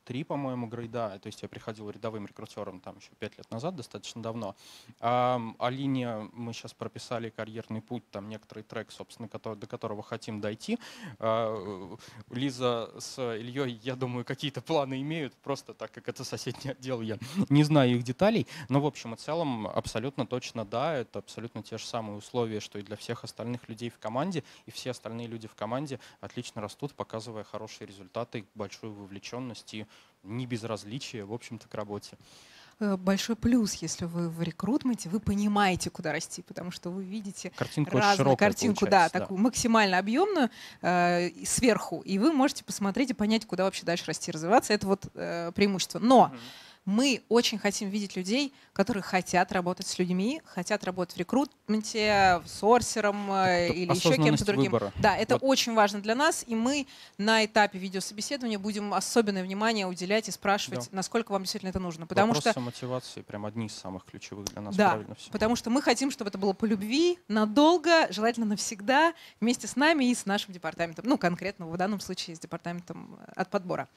три, по-моему, грейда, то есть я приходил рядовым рекрутером там еще пять лет назад, достаточно давно. А, а мы сейчас прописали карьерный путь, там некоторый трек, собственно, который, до которого хотим дойти. А, Лиза с Ильей, я думаю, какие-то планы имеют, просто так как это соседний отдел, я не знаю их деталей. Но, в общем и целом, абсолютно точно да, это абсолютно те же самые условия, что и для всех остальных людей в команде, и все остальные люди в команде отлично растут, показывая хорошие результаты, большую вовлеченность и не безразличие, в общем-то, к работе э, большой плюс, если вы в рекрутменте, вы понимаете, куда расти, потому что вы видите картинку разную картинку, да, такую да. максимально объемную э, сверху, и вы можете посмотреть и понять, куда вообще дальше расти, развиваться. Это вот э, преимущество. Но mm-hmm мы очень хотим видеть людей, которые хотят работать с людьми, хотят работать в рекрутменте, сорсером э, это или еще кем-то другим. Выбора. Да, это вот. очень важно для нас, и мы на этапе видеособеседования будем особенное внимание уделять и спрашивать, да. насколько вам действительно это нужно. Потому Вопросы что мотивации прям одни из самых ключевых для нас. Да, все. потому что мы хотим, чтобы это было по любви, надолго, желательно навсегда, вместе с нами и с нашим департаментом. Ну, конкретно в данном случае с департаментом э, от подбора.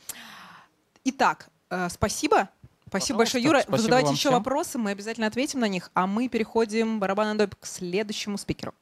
Итак, э, спасибо. Спасибо Пожалуйста. большое, Юра. Спасибо Вы задавайте еще всем. вопросы, мы обязательно ответим на них, а мы переходим барабан на к следующему спикеру.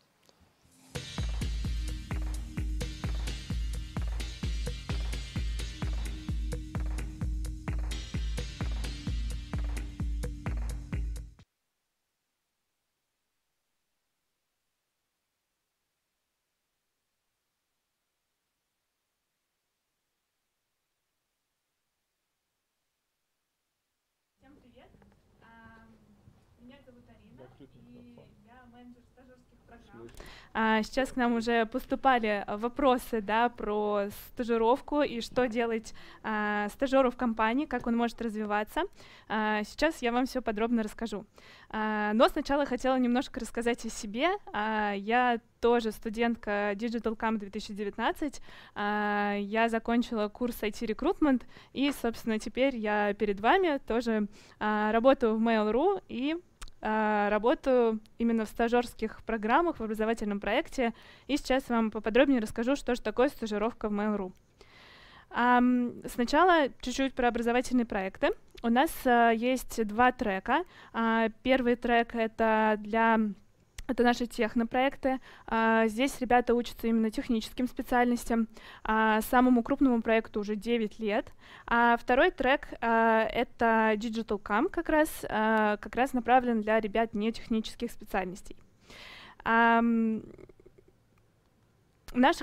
А, сейчас к нам уже поступали вопросы да, про стажировку и что делать а, стажеру в компании, как он может развиваться. А, сейчас я вам все подробно расскажу. А, но сначала хотела немножко рассказать о себе. А, я тоже студентка Digital DigitalCam 2019. А, я закончила курс IT Recruitment, и, собственно, теперь я перед вами тоже а, работаю в Mail.ru и а, работаю именно в стажерских программах в образовательном проекте, и сейчас вам поподробнее расскажу, что же такое стажировка в Mail.ru. Um, сначала чуть-чуть про образовательные проекты. У нас uh, есть два трека. Uh, первый трек — это для это наши технопроекты. А, здесь ребята учатся именно техническим специальностям. А, самому крупному проекту уже 9 лет. А второй трек а, это Digital Cam как раз, как раз направлен для ребят не технических специальностей. наша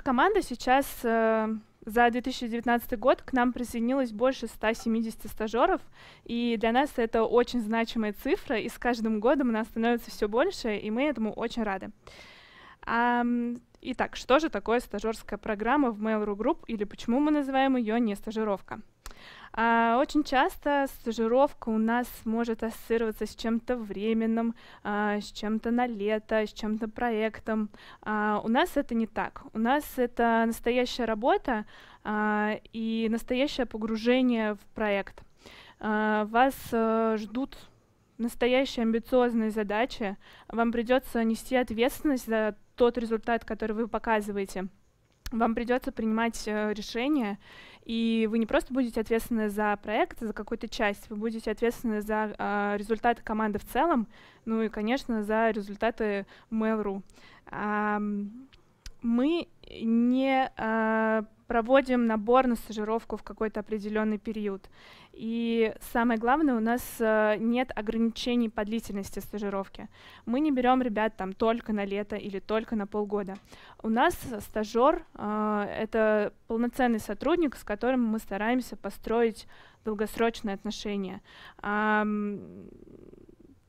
команда сейчас... Э, за 2019 год к нам присоединилось больше 170 стажеров, и для нас это очень значимая цифра, и с каждым годом она становится все больше, и мы этому очень рады. Итак, что же такое стажерская программа в Mail.ru Group или почему мы называем ее не стажировка? А, очень часто стажировка у нас может ассоциироваться с чем-то временным, а, с чем-то на лето, с чем-то проектом. А, у нас это не так. У нас это настоящая работа а, и настоящее погружение в проект. А, вас а, ждут Настоящая амбициозная задача. Вам придется нести ответственность за тот результат, который вы показываете. Вам придется принимать э, решения, и вы не просто будете ответственны за проект, за какую-то часть, вы будете ответственны за э, результаты команды в целом, ну и, конечно, за результаты Mail.ru мы не э, проводим набор на стажировку в какой-то определенный период. И самое главное, у нас э, нет ограничений по длительности стажировки. Мы не берем ребят там только на лето или только на полгода. У нас стажер э, а, это полноценный сотрудник, с которым мы стараемся построить долгосрочные отношения. Эм,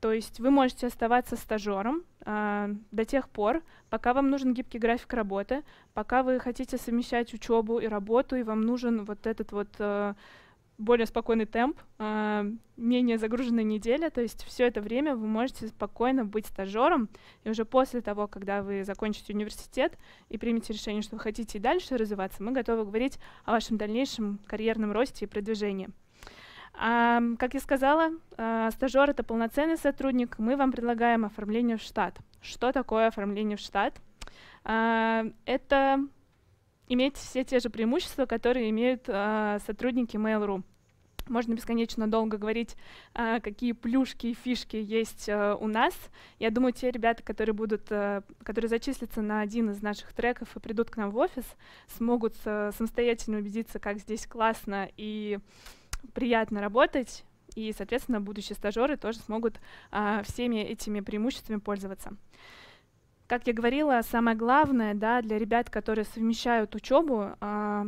то есть вы можете оставаться стажером э, а, до тех пор, пока вам нужен гибкий график работы, пока вы хотите совмещать учебу и работу, и вам нужен вот этот вот э, более спокойный темп, э, менее загруженная неделя. То есть все это время вы можете спокойно быть стажером, и уже после того, когда вы закончите университет и примете решение, что вы хотите и дальше развиваться, мы готовы говорить о вашем дальнейшем карьерном росте и продвижении. А Как я сказала, а, стажер — это полноценный сотрудник. Мы вам предлагаем оформление в штат. Что такое оформление в штат? А, это иметь все те же преимущества, которые имеют а, сотрудники Mail.ru. Можно бесконечно долго говорить, какие плюшки и фишки есть э, у нас. Я думаю, те ребята, которые будут, э, которые зачислятся на один из наших треков и придут к нам в офис, смогут э, самостоятельно убедиться, как здесь классно и приятно работать, и, соответственно, будущие стажеры тоже смогут а, всеми этими преимуществами пользоваться. Как я говорила, самое главное да, для ребят, которые совмещают учебу, а,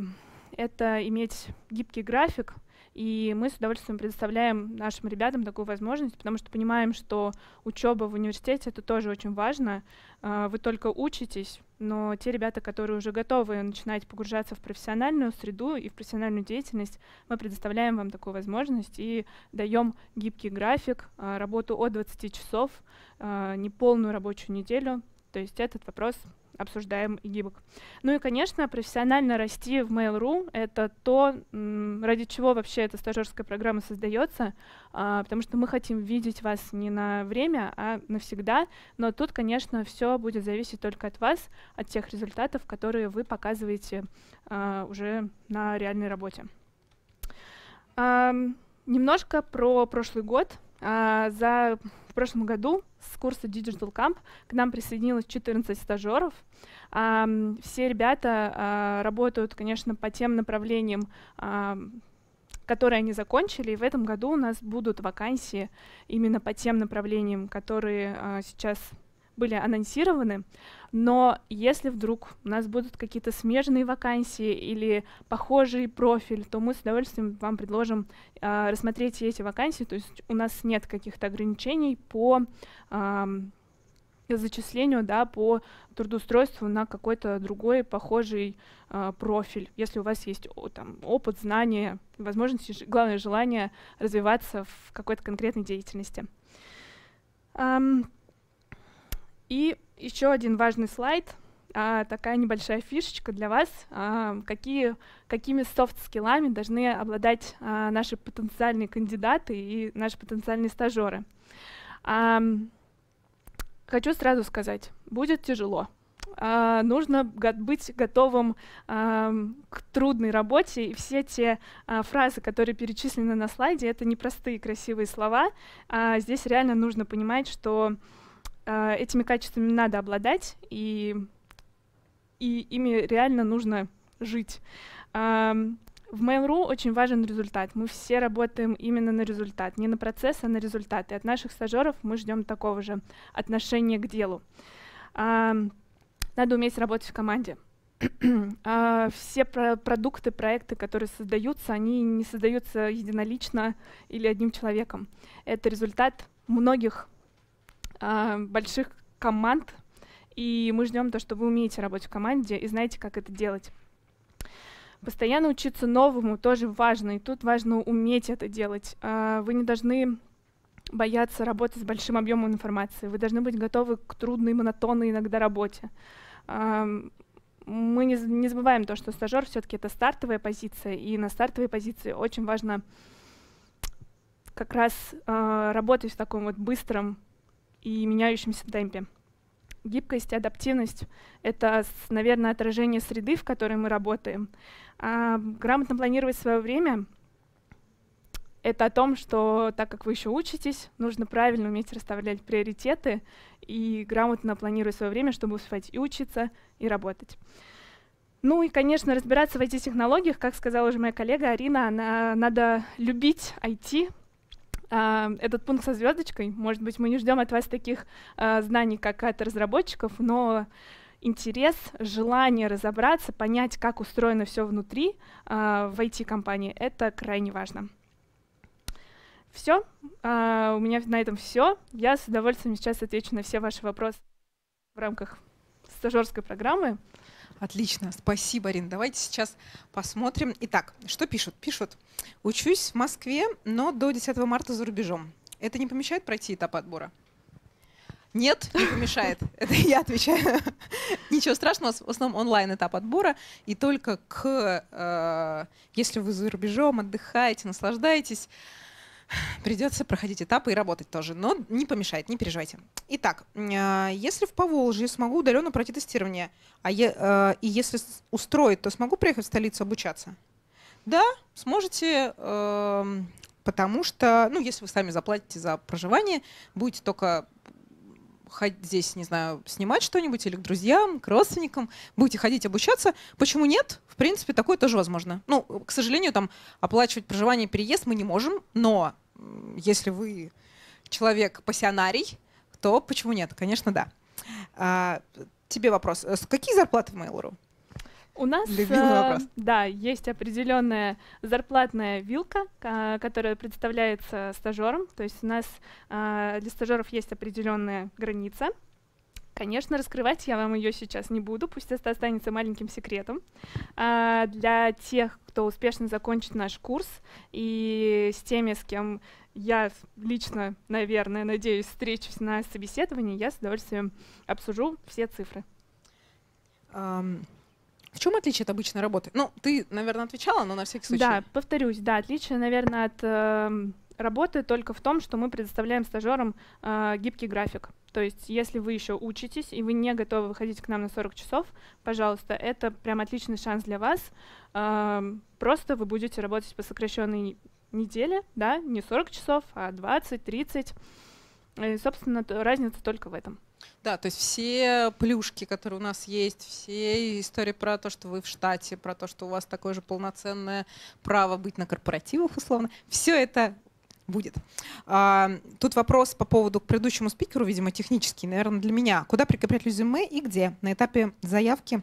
это иметь гибкий график, и мы с удовольствием предоставляем нашим ребятам такую возможность, потому что понимаем, что учеба в университете это тоже очень важно. А, вы только учитесь, но те ребята, которые уже готовы начинать погружаться в профессиональную среду и в профессиональную деятельность, мы предоставляем вам такую возможность и даем гибкий график, а, работу от 20 часов, а, неполную рабочую неделю. То есть этот вопрос обсуждаем гибок. Ну и, конечно, профессионально расти в Mail.ru — это то, ради чего вообще эта стажерская программа создается, а, потому что мы хотим видеть вас не на время, а навсегда. Но тут, конечно, все будет зависеть только от вас, от тех результатов, которые вы показываете а, уже на реальной работе. немножко про прошлый год — а, за в прошлом году с курса Digital Camp к нам присоединилось 14 стажеров. Все ребята а, работают, конечно, по тем направлениям, которые они закончили. И в этом году у нас будут вакансии именно по тем направлениям, которые а, сейчас были анонсированы. Но если вдруг у нас будут какие-то смежные вакансии или похожий профиль, то мы с удовольствием вам предложим э, рассмотреть эти вакансии. То есть у нас нет каких-то ограничений по э, зачислению да, по трудоустройству на какой-то другой похожий э, профиль, если у вас есть о, там, опыт, знания, возможности, главное желание развиваться в какой-то конкретной деятельности. Um, и еще один важный слайд — а, такая небольшая фишечка для вас. А, какие, какими софт-скиллами должны обладать а, наши потенциальные кандидаты и наши потенциальные стажеры? А, хочу сразу сказать, будет тяжело. А, нужно го быть готовым а, к трудной работе, и все те а, фразы, которые перечислены на слайде, это непростые красивые слова. А, здесь реально нужно понимать, что а, этими качествами надо обладать, и, и ими реально нужно жить. А, в Mail.ru очень важен результат. Мы все работаем именно на результат, не на процесс, а на результат. И от наших стажеров мы ждем такого же отношения к делу. А, надо уметь работать в команде. все про продукты, проекты, которые создаются, они не создаются единолично или одним человеком. Это результат многих а, больших команд, и мы ждем то, что вы умеете работать в команде и знаете, как это делать. Постоянно учиться новому тоже важно, и тут важно уметь это делать. А, вы не должны бояться работать с большим объемом информации, вы должны быть готовы к трудной, монотонной иногда работе. А, мы не, не забываем то, что стажер все-таки это стартовая позиция, и на стартовой позиции очень важно как раз работать в таком вот быстром и меняющемся темпе. Гибкость и адаптивность — это, наверное, отражение среды, в которой мы работаем. А грамотно планировать свое время — это о том, что так как вы еще учитесь, нужно правильно уметь расставлять приоритеты и грамотно планировать свое время, чтобы успевать и учиться, и работать. Ну и, конечно, разбираться в IT-технологиях, как сказала уже моя коллега Арина, она, надо любить IT, этот пункт со звездочкой. Может быть, мы не ждем от вас таких э, знаний, как от разработчиков, но интерес, желание разобраться, понять, как устроено все внутри э, в IT-компании, это крайне важно. Все, э, а, у меня на этом все. Я с удовольствием сейчас отвечу на все ваши вопросы в рамках стажерской программы. Отлично, спасибо, Арина. Давайте сейчас посмотрим. Итак, что пишут? Пишут, учусь в Москве, но до 10 марта за рубежом. Это не помешает пройти этап отбора? Нет, не помешает. Это я отвечаю. Ничего страшного, в основном онлайн этап отбора. И только к, э, если вы за рубежом отдыхаете, наслаждаетесь, Придется проходить этапы и работать тоже, но не помешает, не переживайте. Итак, а, если в Поволжье смогу удаленно пройти тестирование, а я, а, и если устроить, то смогу приехать в столицу обучаться? Да, сможете, эм, потому что, ну, если вы сами заплатите за проживание, будете только здесь, не знаю, снимать что-нибудь или к друзьям, к родственникам, будете ходить обучаться. Почему нет? В принципе, такое тоже возможно. Ну, к сожалению, там оплачивать проживание и переезд мы не можем, но если вы человек пассионарий, то почему нет? Конечно, да. А, тебе вопрос. Какие зарплаты в Mail.ru? У нас э, да, есть определенная зарплатная вилка, которая представляется стажером. То есть у нас э, для стажеров есть определенная граница. Конечно, раскрывать я вам ее сейчас не буду, пусть это останется маленьким секретом. А, для тех, кто успешно закончит наш курс и с теми, с кем я лично, наверное, надеюсь, встречусь на собеседовании, я с удовольствием обсужу все цифры. Um в чем отличие от обычной работы? Ну, ты, наверное, отвечала, но на всякий случай. Да, повторюсь, да, отличие, наверное, от э, работы только в том, что мы предоставляем стажерам э, гибкий график. То есть, если вы еще учитесь и вы не готовы выходить к нам на 40 часов, пожалуйста, это прям отличный шанс для вас. Э, просто вы будете работать по сокращенной неделе, да, не 40 часов, а 20, 30. И, собственно, разница только в этом. Да, то есть все плюшки, которые у нас есть, все истории про то, что вы в штате, про то, что у вас такое же полноценное право быть на корпоративах, условно, все это будет. А, тут вопрос по поводу к предыдущему спикеру, видимо, технический, наверное, для меня. Куда прикреплять резюме и где? На этапе заявки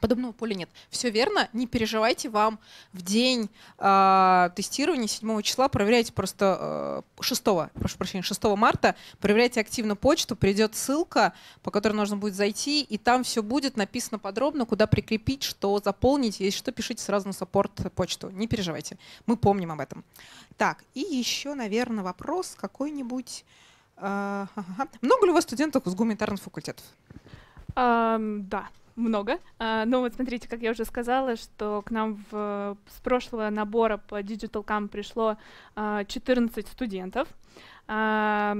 подобного поля нет. Все верно, не переживайте, вам в день э, тестирования 7 числа проверяйте просто э, а, 6, прошу прощения, 6 марта, проверяйте активно почту, придет ссылка, по которой нужно будет зайти, и там все будет написано подробно, куда прикрепить, что заполнить, если что, пишите сразу на саппорт почту, не переживайте, мы помним об этом. Так, и еще, наверное, вопрос какой-нибудь. А, Много ли у вас студентов с гуманитарных факультетов? Um, да много. А, ну вот смотрите, как я уже сказала, что к нам в, с прошлого набора по Digital DigitalCam пришло а, 14 студентов. А,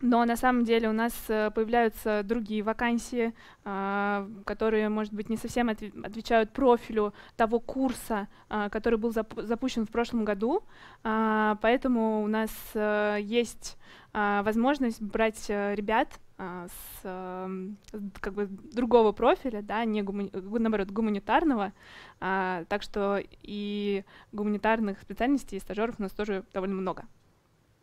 но на самом деле у нас э, появляются другие вакансии, а, которые, может быть, не совсем отвечают профилю того курса, а, который был запущен в прошлом году. А, поэтому у нас э, есть возможность брать э, ребят, а, эм, с как бы другого профиля, да, не гумани... Э, наоборот гуманитарного, а, так что и гуманитарных специальностей и стажеров у нас тоже довольно много.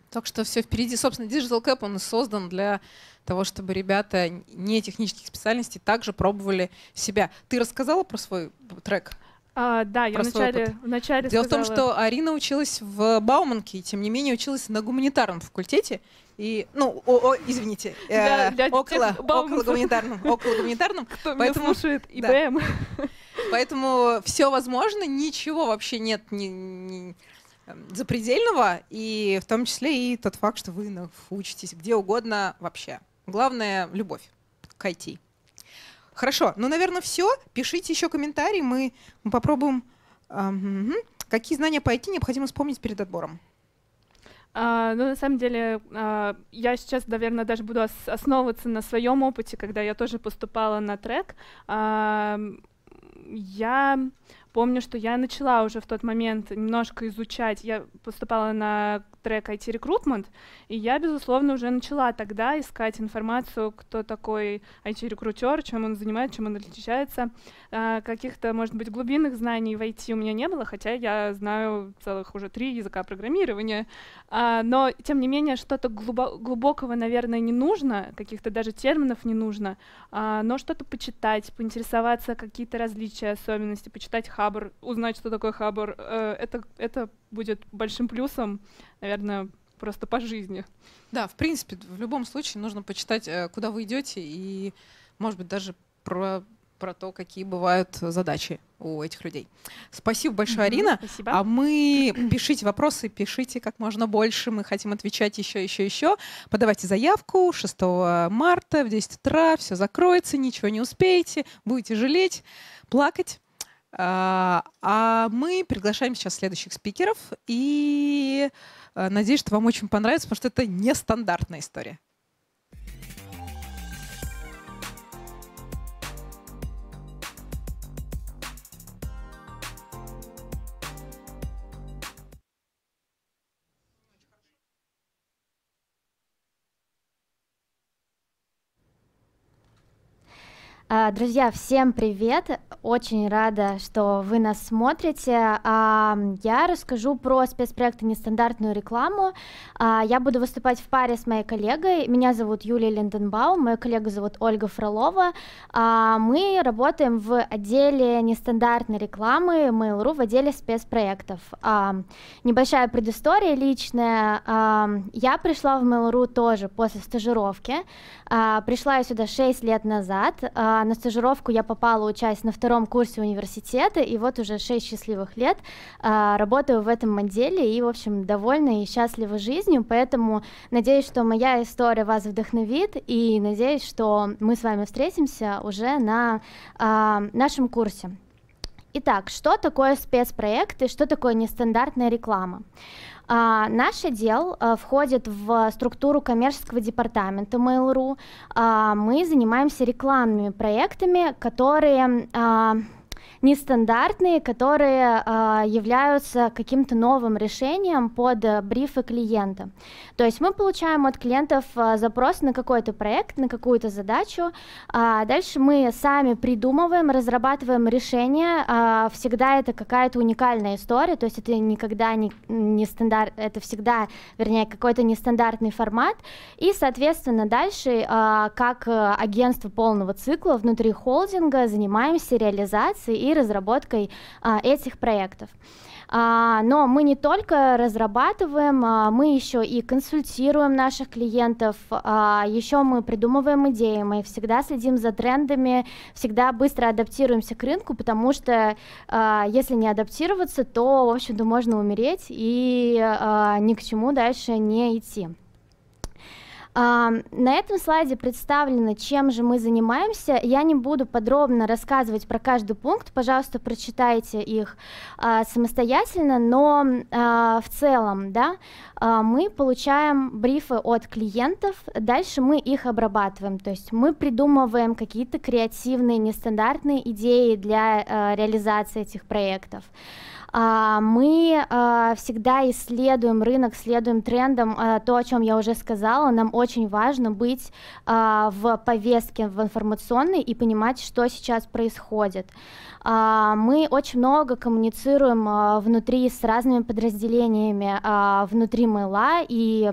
Так что все впереди. Собственно, Digital Cap он создан для того, чтобы ребята не технических специальностей также пробовали себя. Ты рассказала про свой э, трек? А, да, я вначале, вначале Дело сказала... в том, что Арина училась в Бауманке, и тем не менее училась на гуманитарном факультете. И, ну, о, о извините, э, для, около, около гуманитарном, около гуманитарном. Кто поэтому, меня слушает, ИБМ. Да. Поэтому все возможно, ничего вообще нет ни, ни, эм, запредельного, и в том числе и тот факт, что вы учитесь где угодно вообще. Главное — любовь к IT. Хорошо, ну, наверное, все. Пишите еще комментарии, мы попробуем. Какие знания по IT необходимо вспомнить перед отбором? Uh, ну, на самом деле, uh, я сейчас, наверное, даже буду ос- основываться на своем опыте, когда я тоже поступала на трек. Uh, я помню, что я начала уже в тот момент немножко изучать. Я поступала на трек IT Recruitment, и я, безусловно, уже начала тогда искать информацию, кто такой IT-рекрутер, чем он занимается, чем он отличается. А, каких-то, может быть, глубинных знаний в IT у меня не было, хотя я знаю целых уже три языка программирования, а, но, тем не менее, что-то глубокого, наверное, не нужно, каких-то даже терминов не нужно, а, но что-то почитать, поинтересоваться, какие-то различия, особенности, почитать хабр, узнать, что такое хабр, э, это, это будет большим плюсом, наверное, просто по жизни. Да, в принципе, в любом случае нужно почитать, э, куда вы идете, и, может быть, даже про про то, какие бывают задачи у этих людей. Спасибо большое, mm-hmm, Арина. Спасибо. А мы пишите вопросы, пишите как можно больше. Мы хотим отвечать еще, еще, еще. Подавайте заявку 6 марта в 10 утра. Все закроется, ничего не успеете. Будете жалеть, плакать. А, а мы приглашаем сейчас следующих спикеров и э, надеюсь, что вам очень понравится, потому что это нестандартная история. А, друзья, всем привет! Очень рада, что вы нас смотрите. А, я расскажу про спецпроекты, «Нестандартную рекламу». А, я буду выступать в паре с моей коллегой. Меня зовут Юлия Линденбаум, мою коллегу зовут Ольга Фролова. Мы работаем в отделе нестандартной рекламы Mail.ru, в отделе спецпроектов. Небольшая предыстория личная. Я пришла в Mail.ru тоже после стажировки. Пришла я сюда 6 лет назад. А, на стажировку я попала, участь на втором курсе университета, и вот уже 6 счастливых лет а, работаю в этом отделе и, в общем, довольна и счастлива жизнью, поэтому надеюсь, что моя история вас вдохновит, и надеюсь, что мы с вами встретимся уже на а, нашем курсе. Итак, что такое спецпроект и что такое нестандартная реклама? А, наш отдел а, входит в структуру коммерческого департамента Mail.ru. А, мы занимаемся рекламными проектами, которые... А, нестандартные, которые э, являются каким-то новым решением под э, брифы клиента. То есть мы получаем от клиентов э, запрос на какой-то проект, на какую-то задачу, а дальше мы сами придумываем, разрабатываем решение, э, всегда это какая-то уникальная история, то есть это никогда не, не стандарт, это всегда, вернее, какой-то нестандартный формат, и, соответственно, дальше, э, как агентство полного цикла внутри холдинга, занимаемся реализацией и разработкой а, этих проектов. А, но мы не только разрабатываем, а, мы еще и консультируем наших клиентов, а, еще мы придумываем идеи, мы всегда следим за трендами, всегда быстро адаптируемся к рынку, потому что а, если не адаптироваться, то, в общем-то, можно умереть и а, ни к чему дальше не идти. На этом слайде представлено, чем же мы занимаемся. Я не буду подробно рассказывать про каждый пункт, пожалуйста, прочитайте их а, самостоятельно, но а, в целом да, а, мы получаем брифы от клиентов, дальше мы их обрабатываем, то есть мы придумываем какие-то креативные, нестандартные идеи для реализации этих проектов. А, мы а, всегда исследуем рынок, следуем трендам. А, то, о чем я уже сказала, нам очень важно быть в повестке, в информационной и понимать, что сейчас происходит. А, мы очень много коммуницируем а, внутри с разными подразделениями а, внутри мыла и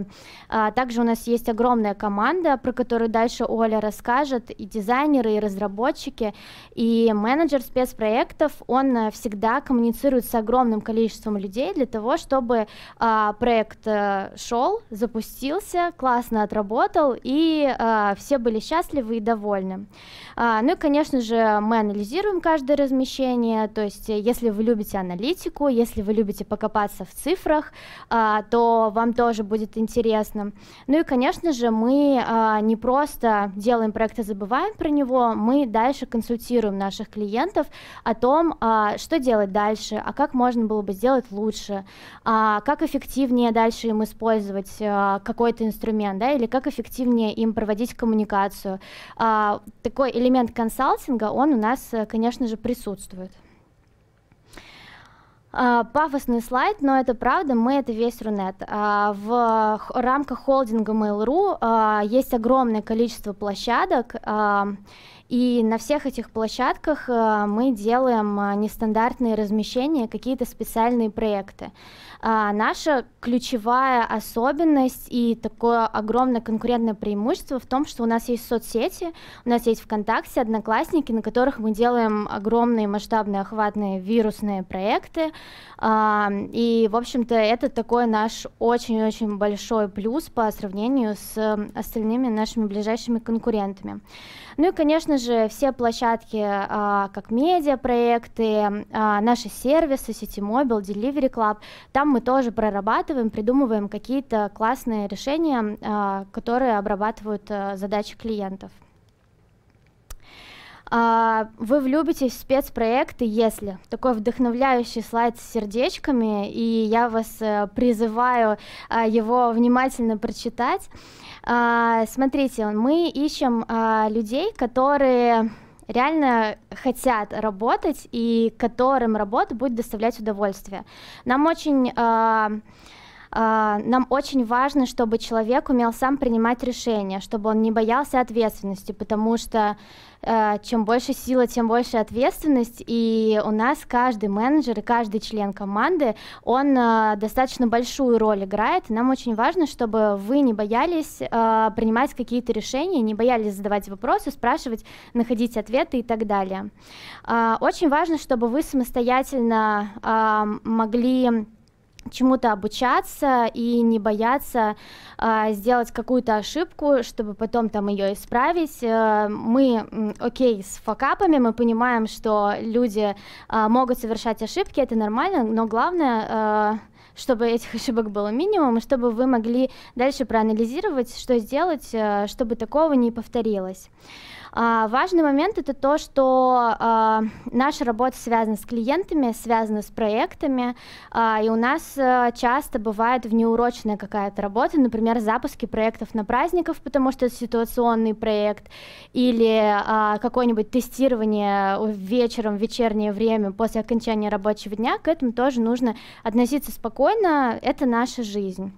также у нас есть огромная команда, про которую дальше Оля расскажет, и дизайнеры, и разработчики, и менеджер спецпроектов, он э, всегда коммуницирует с огромным количеством людей для того, чтобы проект э, шел, запустился, классно отработал, и э, все были счастливы и довольны. Ну и, конечно же, мы анализируем каждый размер помещение, то есть э, если вы любите аналитику, если вы любите покопаться в цифрах, а, то вам тоже будет интересно. Ну и, конечно же, мы а, не просто делаем проект и забываем про него, мы дальше консультируем наших клиентов о том, а, что делать дальше, а как можно было бы сделать лучше, как эффективнее дальше им использовать какой-то инструмент, да, или как эффективнее им проводить коммуникацию. Такой элемент консалтинга, он у нас, э, конечно же, присутствует присутствует. А, пафосный слайд, но это правда, мы это весь Рунет. А, в рамках холдинга Mail.ru а, есть огромное количество площадок, и на всех этих площадках мы делаем нестандартные размещения, какие-то специальные проекты. А, наша ключевая особенность и такое огромное конкурентное преимущество в том, что у нас есть соцсети, у нас есть ВКонтакте, Одноклассники, на которых мы делаем огромные масштабные охватные вирусные проекты. А, и, в общем-то, это такой наш очень-очень большой плюс по сравнению с остальными нашими ближайшими конкурентами. Ну и, конечно же, все площадки, а, как медиапроекты, а, наши сервисы, Сети Mobile, Delivery Club, там мы тоже прорабатываем, придумываем какие-то классные решения, а, которые обрабатывают э, задачи клиентов. А, вы влюбитесь в спецпроекты, если. Такой вдохновляющий слайд с сердечками, и я вас э, призываю а, его внимательно прочитать. Смотрите, мы ищем людей, которые реально хотят работать и которым работа будет доставлять удовольствие. Нам очень э, а, нам очень важно, чтобы человек умел сам принимать решения, чтобы он не боялся ответственности, потому что э, чем больше сила, тем больше ответственность, и у нас каждый менеджер и каждый член команды, он э, достаточно большую роль играет, нам очень важно, чтобы вы не боялись э, принимать какие-то решения, не боялись задавать вопросы, спрашивать, находить ответы и так далее. А, очень важно, чтобы вы самостоятельно а, могли чему-то обучаться и не бояться э, сделать какую-то ошибку, чтобы потом там ее исправить. Э, мы, окей, с факапами, мы понимаем, что люди э, могут совершать ошибки, это нормально, но главное... Э, чтобы этих ошибок было минимум, и чтобы вы могли дальше проанализировать, что сделать, э, чтобы такого не повторилось. А, важный момент это то, что а, наша работа связана с клиентами, связана с проектами, а, и у нас э, часто бывает внеурочная какая-то работа, например, запуски проектов на праздников, потому что это ситуационный проект, или какое-нибудь тестирование вечером, в вечернее время после окончания рабочего дня, к этому тоже нужно относиться спокойно, это наша жизнь.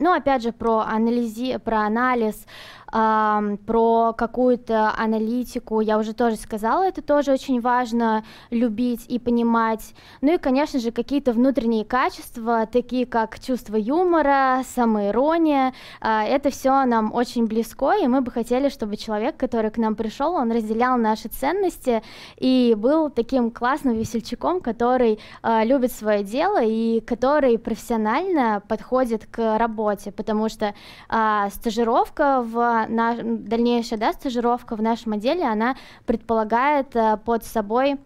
Ну, опять же, про, анализи, про анализ, э, про какую-то аналитику, я уже тоже сказала, это тоже очень важно любить и понимать. Ну и, конечно же, какие-то внутренние качества, такие как чувство юмора, самоирония, э, это все нам очень близко, и мы бы хотели, чтобы человек, который к нам пришел, он разделял наши ценности и был таким классным весельчаком, который э, любит свое дело и который профессионально подходит к работе, потому что э, стажировка в на, дальнейшая да, стажировка в нашем отделе, она предполагает э, под собой э,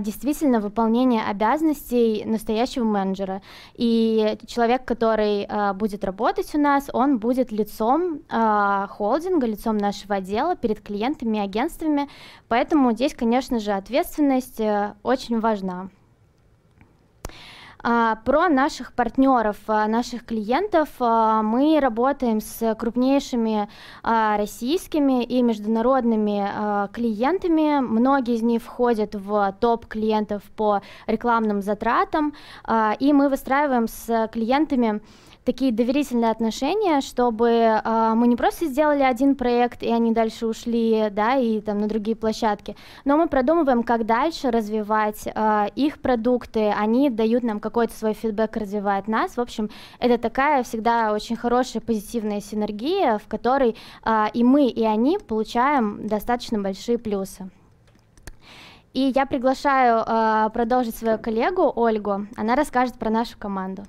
действительно выполнение обязанностей настоящего менеджера. И человек, который э, будет работать у нас, он будет лицом холдинга, лицом нашего отдела перед клиентами и агентствами. Поэтому здесь, конечно же, ответственность очень важна. А, про наших партнеров, а, наших клиентов. А, мы работаем с крупнейшими российскими и международными клиентами. Многие из них входят в топ клиентов по рекламным затратам. И мы выстраиваем с клиентами такие доверительные отношения, чтобы э, мы не просто сделали один проект, и они дальше ушли, да, и там на другие площадки, но мы продумываем, как дальше развивать э, их продукты, они дают нам какой-то свой фидбэк, развивает нас. В общем, это такая всегда очень хорошая позитивная синергия, в которой э, и мы, и они получаем достаточно большие плюсы. И я приглашаю э, продолжить свою коллегу Ольгу. Она расскажет про нашу команду.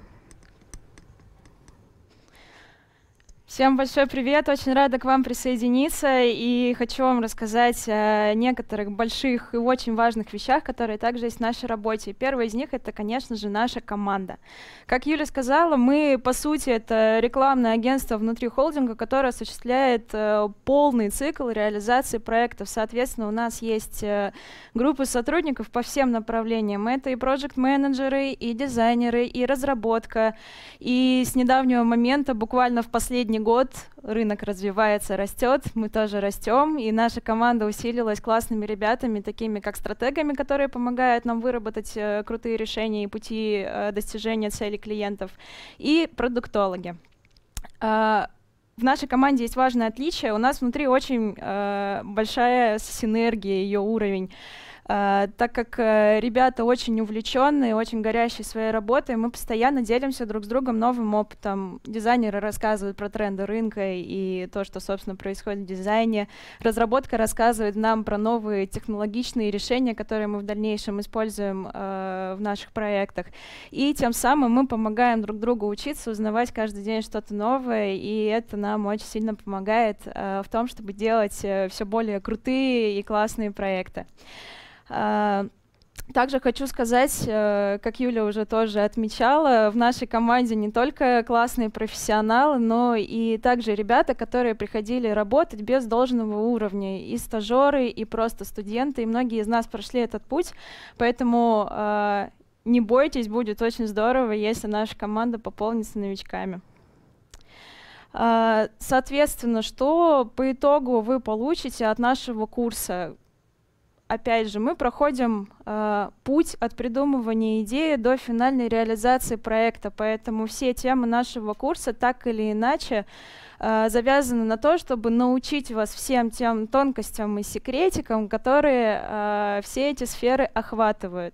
Всем большой привет, очень рада к вам присоединиться и хочу вам рассказать о некоторых больших и очень важных вещах, которые также есть в нашей работе. И из них это, конечно же, наша команда. Как Юля сказала, мы, по сути, это рекламное агентство внутри холдинга, которое осуществляет э, полный цикл реализации проектов. Соответственно, у нас есть э, группы сотрудников по всем направлениям. Это и проект-менеджеры, и дизайнеры, и разработка. И с недавнего момента, буквально в последний год, рынок развивается, растет, мы тоже растем, и наша команда усилилась классными ребятами, такими как стратегами, которые помогают нам выработать э, крутые решения и пути э, достижения целей клиентов, и продуктологи. Э, в нашей команде есть важное отличие, у нас внутри очень э, большая синергия, ее уровень. Э, так как э, ребята очень увлеченные, очень горящие своей работой, мы постоянно делимся друг с другом новым опытом. Дизайнеры рассказывают про тренды рынка и то, что, собственно, происходит в дизайне. Разработка рассказывает нам про новые технологичные решения, которые мы в дальнейшем используем э, в наших проектах. И тем самым мы помогаем друг другу учиться, узнавать каждый день что-то новое, и это нам очень сильно помогает в том, чтобы делать все более крутые и классные проекты. А, также хочу сказать, э, как Юля уже тоже отмечала, в нашей команде не только классные профессионалы, но и также ребята, которые приходили работать без должного уровня, и стажеры, и просто студенты, и многие из нас прошли этот путь, поэтому а, не бойтесь, будет очень здорово, если наша команда пополнится новичками. А, соответственно, что по итогу вы получите от нашего курса? опять же, мы проходим э, путь от придумывания идеи до финальной реализации проекта, поэтому все темы нашего курса так или иначе э, завязаны на то, чтобы научить вас всем тем тонкостям и секретикам, которые э, все эти сферы охватывают.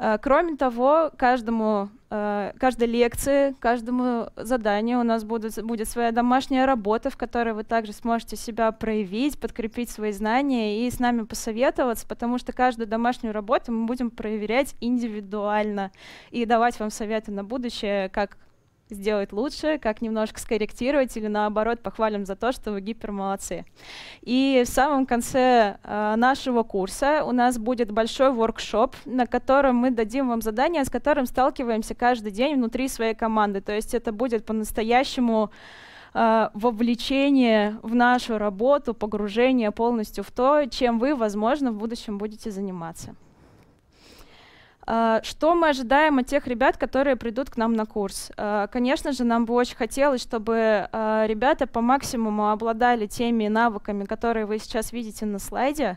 Э, кроме того, каждому Э, каждой лекции, каждому заданию у нас будут, будет своя домашняя работа, в которой вы также сможете себя проявить, подкрепить свои знания и с нами посоветоваться, потому что каждую домашнюю работу мы будем проверять индивидуально и давать вам советы на будущее, как сделать лучше, как немножко скорректировать или наоборот похвалим за то, что вы гипермолодцы. И в самом конце э, нашего курса у нас будет большой воркшоп, на котором мы дадим вам задание, с которым сталкиваемся каждый день внутри своей команды. То есть это будет по-настоящему э, вовлечение в нашу работу, погружение полностью в то, чем вы, возможно, в будущем будете заниматься. А, что мы ожидаем от тех ребят, которые придут к нам на курс? А, конечно же, нам бы очень хотелось, чтобы а, ребята по максимуму обладали теми навыками, которые вы сейчас видите на слайде,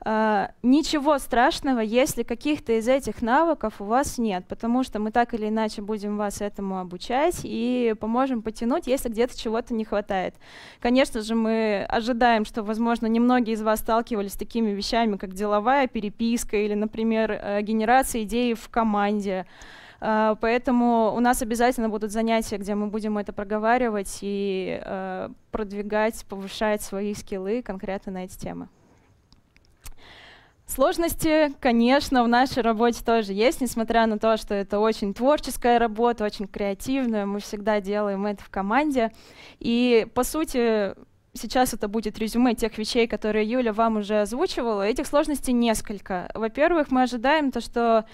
а, ничего страшного, если каких-то из этих навыков у вас нет, потому что мы так или иначе будем вас этому обучать и поможем потянуть, если где-то чего-то не хватает. Конечно же, мы ожидаем, что, возможно, немногие из вас сталкивались с такими вещами, как деловая переписка или, например, э, генерация идей в команде. А, поэтому у нас обязательно будут занятия, где мы будем это проговаривать и э, продвигать, повышать свои скиллы конкретно на эти темы. Сложности, конечно, в нашей работе тоже есть, несмотря на то, что это очень творческая работа, очень креативная, мы всегда делаем это в команде. И, по сути, сейчас это будет резюме тех вещей, которые Юля вам уже озвучивала. Этих сложностей несколько. Во-первых, мы ожидаем то, что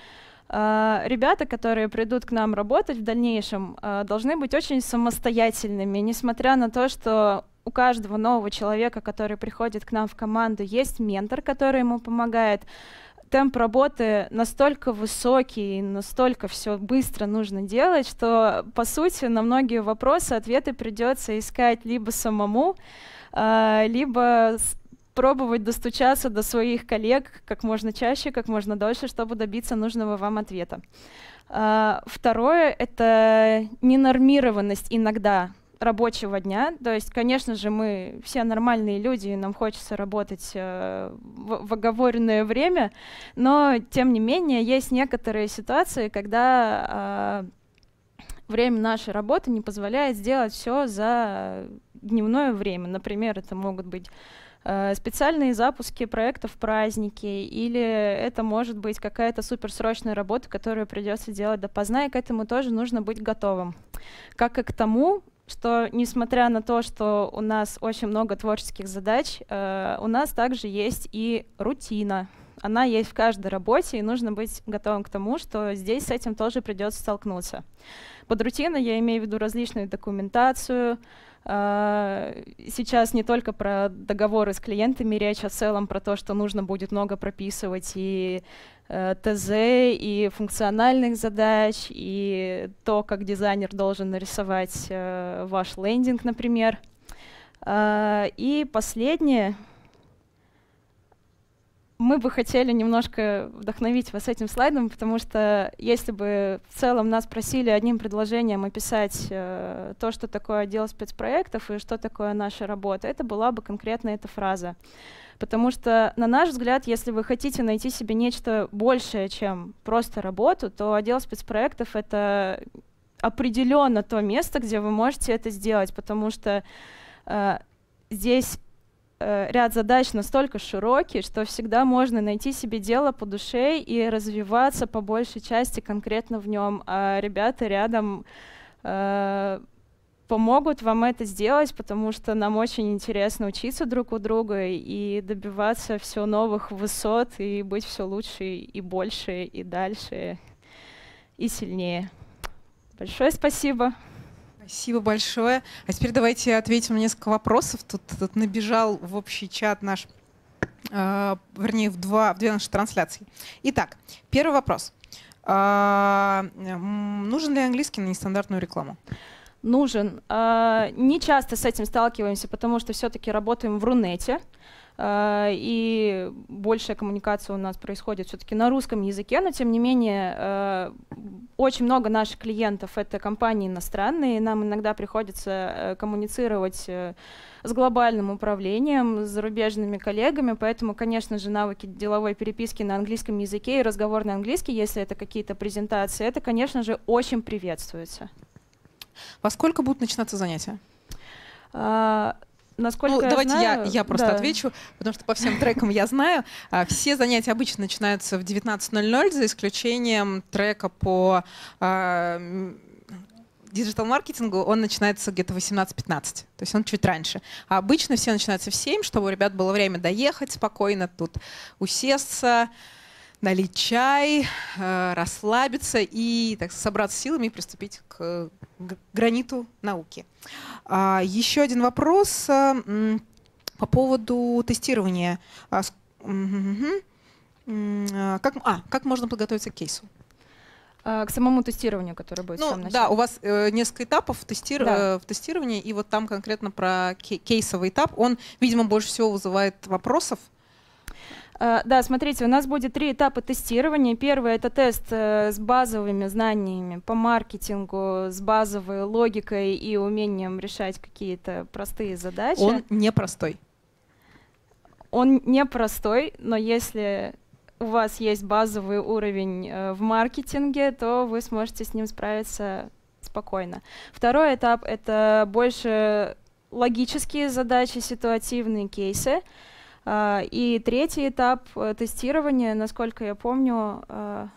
э, ребята, которые придут к нам работать в дальнейшем, э, должны быть очень самостоятельными, несмотря на то, что у каждого нового человека, который приходит к нам в команду, есть ментор, который ему помогает. Темп работы настолько высокий, настолько все быстро нужно делать, что, по сути, на многие вопросы ответы придется искать либо самому, а, либо пробовать достучаться до своих коллег как можно чаще, как можно дольше, чтобы добиться нужного вам ответа. А, второе — это ненормированность иногда рабочего дня. То есть, конечно же, мы все нормальные люди, и нам хочется работать э, в, в оговоренное время, но, тем не менее, есть некоторые ситуации, когда э, время нашей работы не позволяет сделать все за дневное время. Например, это могут быть э, специальные запуски проектов в праздники, или это может быть какая-то суперсрочная работа, которую придется делать допоздна, и к этому тоже нужно быть готовым. Как и к тому, что несмотря на то, что у нас очень много творческих задач, э, у нас также есть и рутина. Она есть в каждой работе, и нужно быть готовым к тому, что здесь с этим тоже придется столкнуться. Под рутиной я имею в виду различную документацию. Э, сейчас не только про договоры с клиентами речь, а в целом про то, что нужно будет много прописывать и Э, ТЗ и функциональных задач, и то, как дизайнер должен нарисовать э, ваш лендинг, например. Э, и последнее, мы бы хотели немножко вдохновить вас этим слайдом, потому что если бы в целом нас просили одним предложением описать э, то, что такое отдел спецпроектов и что такое наша работа, это была бы конкретно эта фраза. Потому что, на наш взгляд, если вы хотите найти себе нечто большее, чем просто работу, то отдел спецпроектов — это определенно то место, где вы можете это сделать, потому что э, здесь э, ряд задач настолько широкий, что всегда можно найти себе дело по душе и развиваться по большей части конкретно в нем. А ребята рядом э, помогут вам это сделать, потому что нам очень интересно учиться друг у друга и добиваться все новых высот и быть все лучше и больше и дальше и сильнее. Большое спасибо. Спасибо большое. А теперь давайте ответим на несколько вопросов. Тут, тут набежал в общий чат наш, э, вернее, в, два, в две наши трансляции. Итак, первый вопрос. Э, нужен ли английский на нестандартную рекламу? нужен. А, не часто с этим сталкиваемся, потому что все-таки работаем в Рунете, а, и большая коммуникация у нас происходит все-таки на русском языке, но тем не менее а, очень много наших клиентов — это компании иностранные, нам иногда приходится э, коммуницировать э, с глобальным управлением, с зарубежными коллегами, поэтому, конечно же, навыки деловой переписки на английском языке и разговор на английский, если это какие-то презентации, это, конечно же, очень приветствуется. Во сколько будут начинаться занятия? А, насколько ну, я давайте знаю, я, я просто да. отвечу, потому что по всем трекам я знаю. А, все занятия обычно начинаются в 19.00, за исключением трека по а, диджитал-маркетингу он начинается где-то 18-15, то есть он чуть раньше. А обычно все начинаются в 7, чтобы у ребят было время доехать спокойно тут, усесться, налить чай, э, расслабиться и так, собраться силами и приступить к граниту науки. А, еще один вопрос э, по поводу тестирования. А, как, а, как можно подготовиться к кейсу? А, к самому тестированию, которое будет ну, в самом начале. Да, у вас э, несколько этапов тести... да. Э, в тестировании, и вот там конкретно про кей кейсовый этап, он, видимо, больше всего вызывает вопросов, Э, да, смотрите, у нас будет три этапа тестирования. Первый — это тест э, с базовыми знаниями по маркетингу, с базовой логикой и умением решать какие-то простые задачи. Он непростой. Он непростой, но если у вас есть базовый уровень э, в маркетинге, то вы сможете с ним справиться спокойно. Второй этап — это больше логические задачи, ситуативные кейсы. А, и третий этап э, тестирования, насколько я помню... А,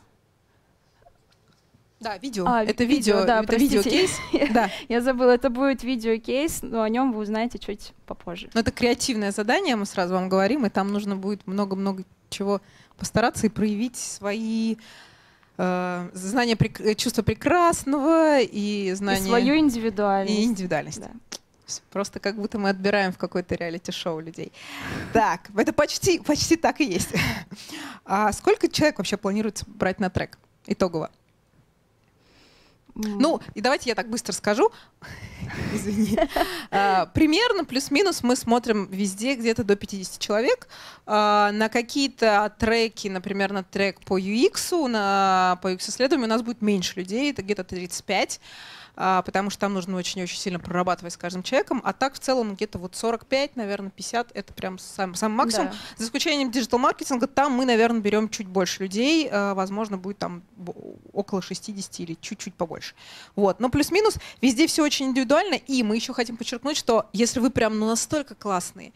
да, видео. А, это видео, видео да, это простите, видеокейс. да. Я забыла, это будет видеокейс, но о нем вы узнаете чуть попозже. Но это креативное задание, мы сразу вам говорим, и там нужно будет много-много чего постараться и проявить свои э, знания, чувство прекрасного и знания... И свою индивидуальность. И индивидуальность. Да. Просто как будто мы отбираем в какой-то реалити-шоу людей. Так, это почти, почти так и есть. А сколько человек вообще планируется брать на трек итогово? Ну, и давайте я так быстро скажу. Извини. А, примерно, плюс-минус, мы смотрим везде где-то до 50 человек. А, на какие-то треки, например, на трек по UX, на, по UX-исследованию у нас будет меньше людей, это где-то 35. А, потому что там нужно очень-очень сильно прорабатывать с каждым человеком. А так в целом где-то вот 45, наверное, 50 это прям сам, сам максимум. Да. За исключением диджитал-маркетинга, там мы, наверное, берем чуть больше людей. А, возможно, будет там около 60 или чуть-чуть побольше. Вот. Но плюс-минус везде все очень индивидуально. И мы еще хотим подчеркнуть, что если вы прям ну, настолько классные,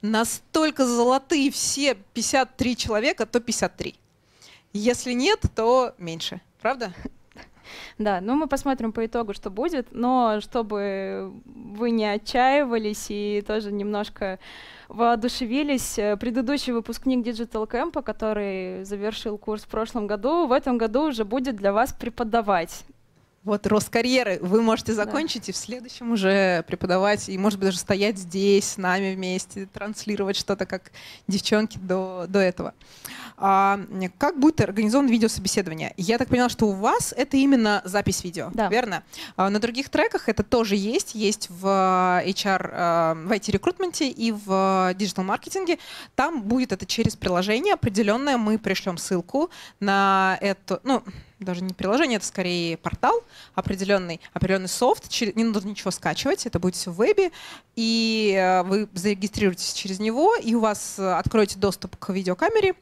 настолько золотые все 53 человека, то 53. Если нет, то меньше. Правда? Да, ну мы посмотрим по итогу, что будет, но чтобы вы не отчаивались и тоже немножко воодушевились. Э, предыдущий выпускник Digital Camp, который завершил курс в прошлом году, в этом году уже будет для вас преподавать вот рост карьеры вы можете закончить да. и в следующем уже преподавать, и, может быть, даже стоять здесь с нами вместе, транслировать что-то, как девчонки до, до этого. А, как будет организован видеособеседование? Я так поняла, что у вас это именно запись видео, да. верно? А, на других треках это тоже есть, есть в а, HR, а, в IT-рекрутменте и в а, диджитал-маркетинге. Там будет это через приложение определенное, мы пришлем ссылку на это, ну, даже не приложение, это скорее портал определенный, определенный софт, не нужно ничего скачивать, это будет все в вебе, и э, вы зарегистрируетесь через него, и у вас э, откроете доступ к видеокамере,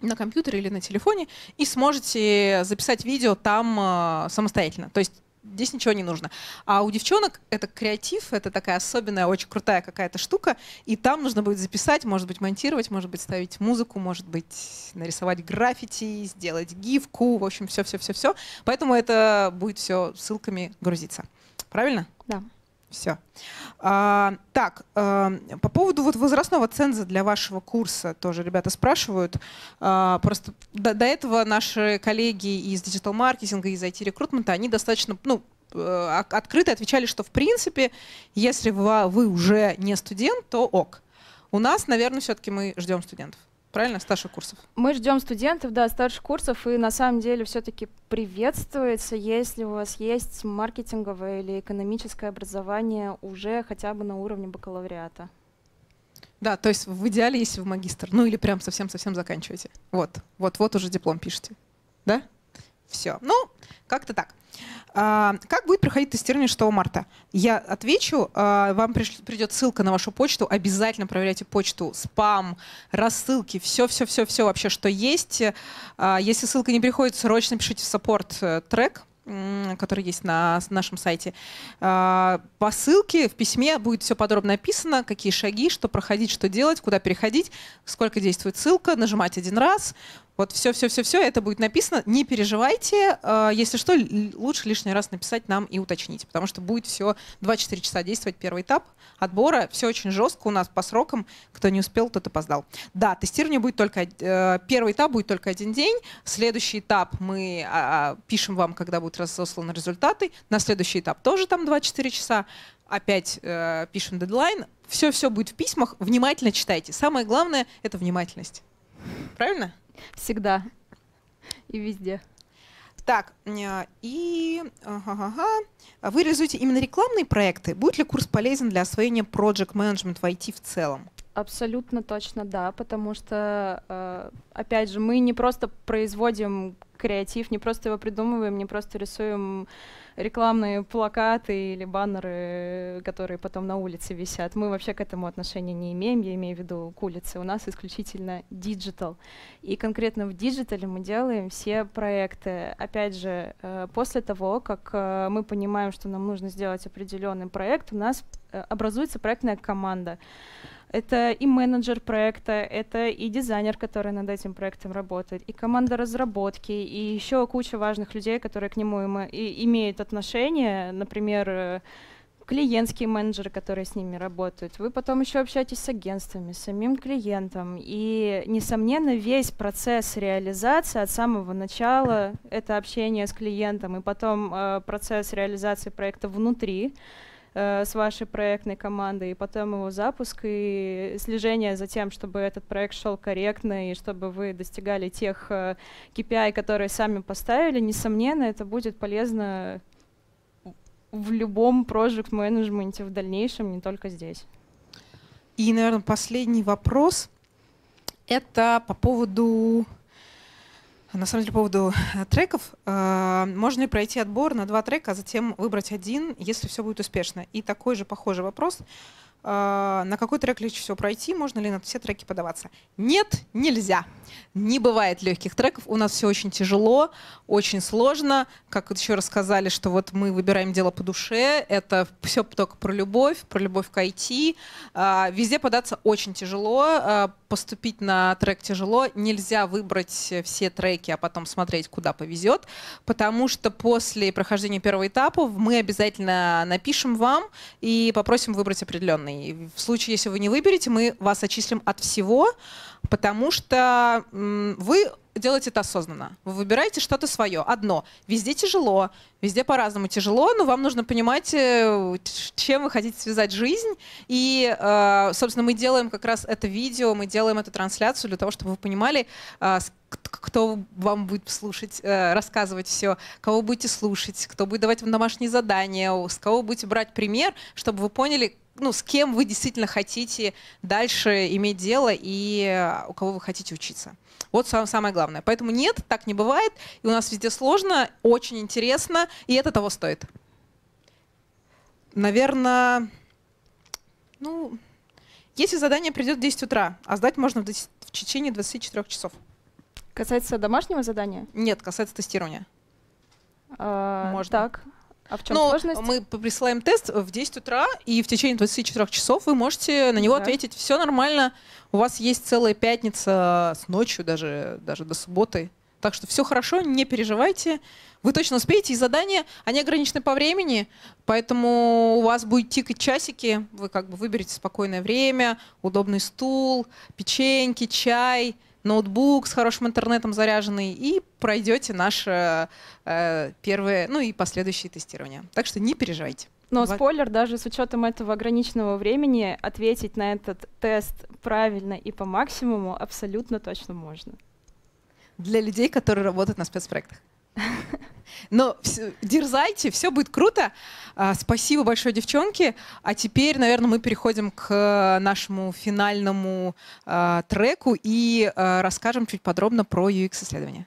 на компьютере или на телефоне и сможете записать видео там э, самостоятельно. То есть здесь ничего не нужно. А у девчонок это креатив, это такая особенная, очень крутая какая-то штука, и там нужно будет записать, может быть, монтировать, может быть, ставить музыку, может быть, нарисовать граффити, сделать гифку, в общем, все-все-все-все. Поэтому это будет все ссылками грузиться. Правильно? Да. Все. А, так, а, по поводу вот возрастного ценза для вашего курса тоже ребята спрашивают. А, просто до, до этого наши коллеги из диджитал-маркетинга, из IT-рекрутмента, они достаточно, ну, э, открыто отвечали, что в принципе, если вы, вы уже не студент, то ок. У нас, наверное, все-таки мы ждем студентов. Правильно, старших курсов? Мы ждем студентов, да, старших курсов, и на самом деле все-таки приветствуется, если у вас есть маркетинговое или экономическое образование уже хотя бы на уровне бакалавриата. Да, то есть в идеале, если вы магистр, ну или прям совсем-совсем заканчиваете. Вот, вот-вот уже диплом пишете. Да? Все. Ну, как-то так. А, как будет проходить тестирование 6 марта? Я отвечу. А, вам придет ссылка на вашу почту. Обязательно проверяйте почту, спам, рассылки, все-все-все-все вообще, что есть. А, если ссылка не приходит, срочно пишите в саппорт э, трек, который есть на нашем сайте. По ссылке в письме будет все подробно описано, какие шаги, что проходить, что делать, куда переходить, сколько действует ссылка, нажимать один раз, вот все-все-все-все это будет написано. Не переживайте. Э, если что, лучше лишний раз написать нам и уточнить, потому что будет все 2-4 часа действовать первый этап отбора. Все очень жестко у нас по срокам. Кто не успел, тот опоздал. Да, тестирование будет только... Э, первый этап будет только один день. Следующий этап мы а, а, пишем вам, когда будут разосланы результаты. На следующий этап тоже там 2-4 часа. Опять э, пишем дедлайн. Все-все будет в письмах. Внимательно читайте. Самое главное — это внимательность. Правильно? Всегда. И везде. Так, э, и ага, ага. вы реализуете именно рекламные проекты. Будет ли курс полезен для освоения project management в IT в целом? Абсолютно точно, да, потому что, э, опять же, мы не просто производим креатив, не просто его придумываем, не просто рисуем рекламные плакаты или баннеры, которые потом на улице висят. Мы вообще к этому отношения не имеем, я имею в виду к улице. У нас исключительно диджитал. И конкретно в диджитале мы делаем все проекты. Опять же, э, после того, как э, мы понимаем, что нам нужно сделать определенный проект, у нас образуется проектная команда. Это и менеджер проекта, это и дизайнер, который над этим проектом работает, и команда разработки, и еще куча важных людей, которые к нему и имеют отношение, например, э, клиентские менеджеры, которые с ними работают. Вы потом еще общаетесь с агентствами, с самим клиентом. И, несомненно, весь процесс реализации от самого начала — это общение с клиентом, и потом э, процесс реализации проекта внутри — Э, с вашей проектной командой, и потом его запуск, и слежение за тем, чтобы этот проект шел корректно, и чтобы вы достигали тех KPI, э, которые сами поставили, несомненно, это будет полезно в любом project менеджменте в дальнейшем, не только здесь. И, наверное, последний вопрос — это по поводу на самом деле, по поводу э, треков, э, можно ли пройти отбор на два трека, а затем выбрать один, если все будет успешно? И такой же похожий вопрос а, на какой трек легче всего пройти, можно ли на все треки подаваться. Нет, нельзя. Не бывает легких треков. У нас все очень тяжело, очень сложно. Как еще рассказали, что вот мы выбираем дело по душе. Это все только про любовь, про любовь к IT. А, везде податься очень тяжело. А, поступить на трек тяжело. Нельзя выбрать все треки, а потом смотреть, куда повезет. Потому что после прохождения первого этапа мы обязательно напишем вам и попросим выбрать определенный данный. В случае, если вы не выберете, мы вас отчислим от всего, потому что вы делаете это осознанно. Вы выбираете что-то свое, одно. Везде тяжело, везде по-разному тяжело, но вам нужно понимать, э, чем вы хотите связать жизнь. И, э, собственно, мы делаем как раз это видео, мы делаем эту трансляцию для того, чтобы вы понимали, э, кто вам будет слушать, рассказывать все, кого будете слушать, кто будет давать вам домашние задания, с кого будете брать пример, чтобы вы поняли, ну, с кем вы действительно хотите дальше иметь дело и э, у кого вы хотите учиться. Вот самое главное. Поэтому нет, так не бывает. И у нас везде сложно, очень интересно, и это того стоит. Наверное, ну, если задание придет в 10 утра, а сдать можно в, 10, в течение 24 часов. Касается домашнего задания? Нет, касается тестирования. А, можно. Так. А в чем Но сложность? Мы присылаем тест в 10 утра, и в течение 24 часов вы можете на него да. ответить. Все нормально. У вас есть целая пятница с ночью, даже, даже до субботы. Так что все хорошо, не переживайте. Вы точно успеете, и задания, они ограничены по времени, поэтому у вас будет тикать часики, вы как бы выберете спокойное время, удобный стул, печеньки, чай – ноутбук с хорошим интернетом заряженный и пройдете наше э, первое, ну и последующие тестирования. Так что не переживайте. Но спойлер, даже с учетом этого ограниченного времени, ответить на этот тест правильно и по максимуму абсолютно точно можно. Для людей, которые работают на спецпроектах. Но дерзайте, все будет круто. А, спасибо большое, девчонки. А теперь, наверное, мы переходим к нашему финальному а, треку и а, расскажем чуть подробно про UX-исследование.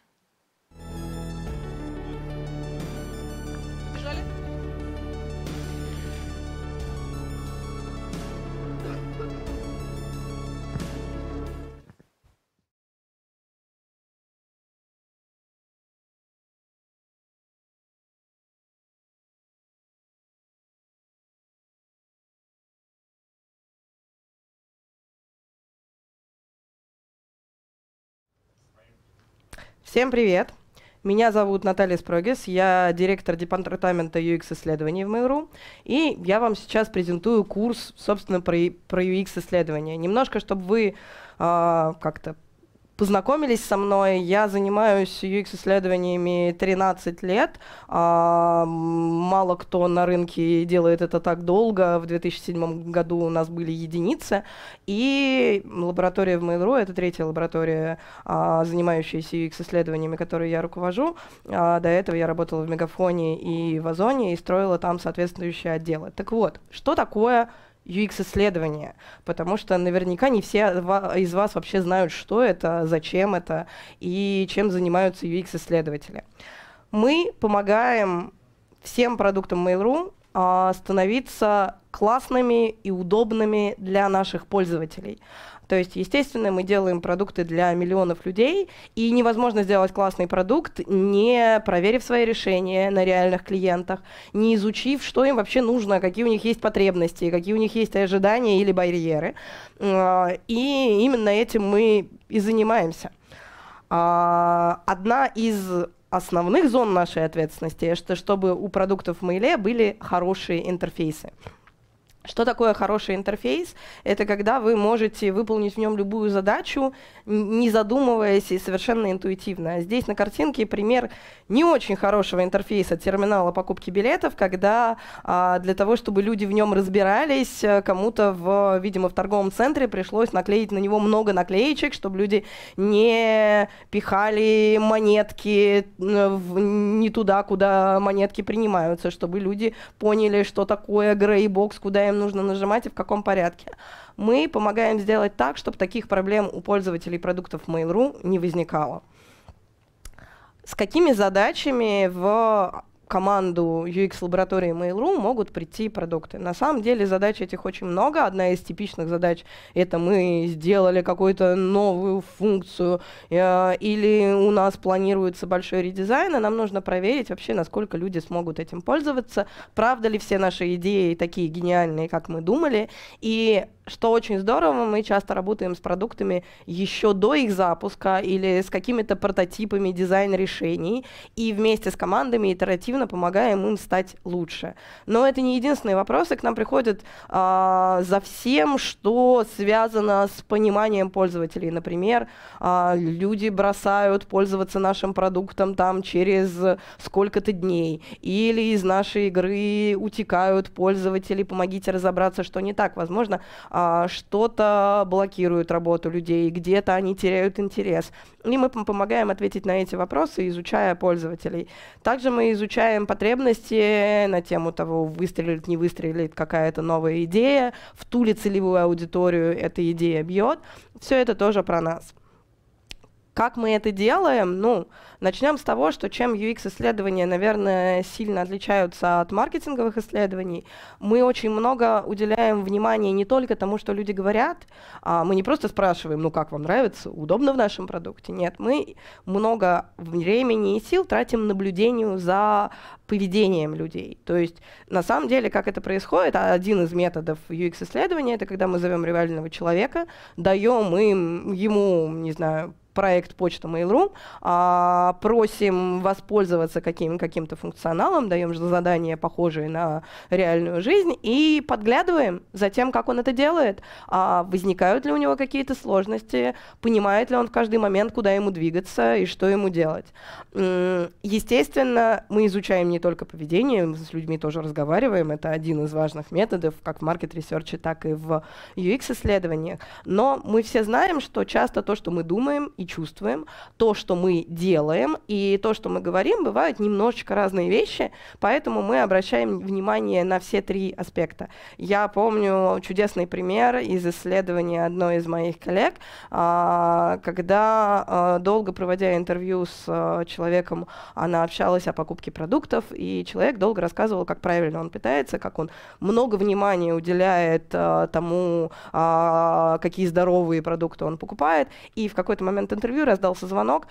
Всем привет! Меня зовут Наталья Спрогис, я директор департамента UX-исследований в Mail.ru, и я вам сейчас презентую курс, собственно, про, про UX-исследования. Немножко, чтобы вы э, как-то познакомились со мной. Я занимаюсь UX-исследованиями 13 лет. А, мало кто на рынке делает это так долго. В 2007 году у нас были единицы. И лаборатория в Mail.ru, это третья лаборатория, а, занимающаяся UX-исследованиями, которую я руковожу. А, до этого я работала в Мегафоне и в Озоне и строила там соответствующие отделы. Так вот, что такое UX-исследование, потому что наверняка не все из вас вообще знают, что это, зачем это и чем занимаются UX-исследователи. Мы помогаем всем продуктам Mail.ru а, становиться классными и удобными для наших пользователей. То есть, естественно, мы делаем продукты для миллионов людей, и невозможно сделать классный продукт, не проверив свои решения на реальных клиентах, не изучив, что им вообще нужно, какие у них есть потребности, какие у них есть ожидания или барьеры. А, и именно этим мы и занимаемся. А, одна из основных зон нашей ответственности, это чтобы у продуктов в Мейле были хорошие интерфейсы. Что такое хороший интерфейс? Это когда вы можете выполнить в нем любую задачу, не задумываясь и совершенно интуитивно. Здесь на картинке пример не очень хорошего интерфейса терминала покупки билетов, когда а, для того, чтобы люди в нем разбирались, э, кому-то, в, видимо, в торговом центре пришлось наклеить на него много наклеечек, чтобы люди не пихали монетки э, в, не туда, куда монетки принимаются, чтобы люди поняли, что такое грейбокс, куда им проблем нужно нажимать и в каком порядке. Мы помогаем сделать так, чтобы таких проблем у пользователей продуктов Mail.ru не возникало. С какими задачами в команду UX-лаборатории Mail.ru могут прийти продукты. На самом деле задач этих очень много. Одна из типичных задач — это мы сделали какую-то новую функцию, э, или у нас планируется большой редизайн, и нам нужно проверить вообще, насколько люди смогут этим пользоваться, правда ли все наши идеи такие гениальные, как мы думали, и что очень здорово, мы часто работаем с продуктами еще до их запуска или с какими-то прототипами дизайн-решений, и вместе с командами итеративно постоянно помогаем им стать лучше. Но это не единственные вопросы, к нам приходят а, за всем, что связано с пониманием пользователей. Например, а, люди бросают пользоваться нашим продуктом там через сколько-то дней, или из нашей игры утекают пользователи, помогите разобраться, что не так. Возможно, а, что-то блокирует работу людей, где-то они теряют интерес. И мы помогаем ответить на эти вопросы, изучая пользователей. Также мы изучаем решаем потребности на тему того, выстрелит, не выстрелит какая-то новая идея, в ту ли целевую аудиторию эта идея бьет. Все это тоже про нас. Как мы это делаем? Ну, начнем с того, что чем UX-исследования, наверное, сильно отличаются от маркетинговых исследований, мы очень много уделяем внимания не только тому, что люди говорят, а мы не просто спрашиваем, ну как вам нравится, удобно в нашем продукте, нет, мы много времени и сил тратим наблюдению за поведением людей. То есть на самом деле, как это происходит, один из методов UX-исследования, это когда мы зовем реального человека, даем им, ему, не знаю, проект почта Mail.ru, а, просим воспользоваться каким, каким-то функционалом, даем задания, похожие на реальную жизнь, и подглядываем за тем, как он это делает. А, возникают ли у него какие-то сложности, понимает ли он в каждый момент, куда ему двигаться и что ему делать. Естественно, мы изучаем не только поведение, мы с людьми тоже разговариваем, это один из важных методов, как в маркет-ресерче, так и в UX-исследованиях, но мы все знаем, что часто то, что мы думаем, и чувствуем, то, что мы делаем, и то, что мы говорим, бывают немножечко разные вещи, поэтому мы обращаем внимание на все три аспекта. Я помню чудесный пример из исследования одной из моих коллег, а, когда, а, долго проводя интервью с а, человеком, она общалась о покупке продуктов, и человек долго рассказывал, как правильно он питается, как он много внимания уделяет тому, какие здоровые продукты он покупает, и в какой-то момент интервью раздался звонок.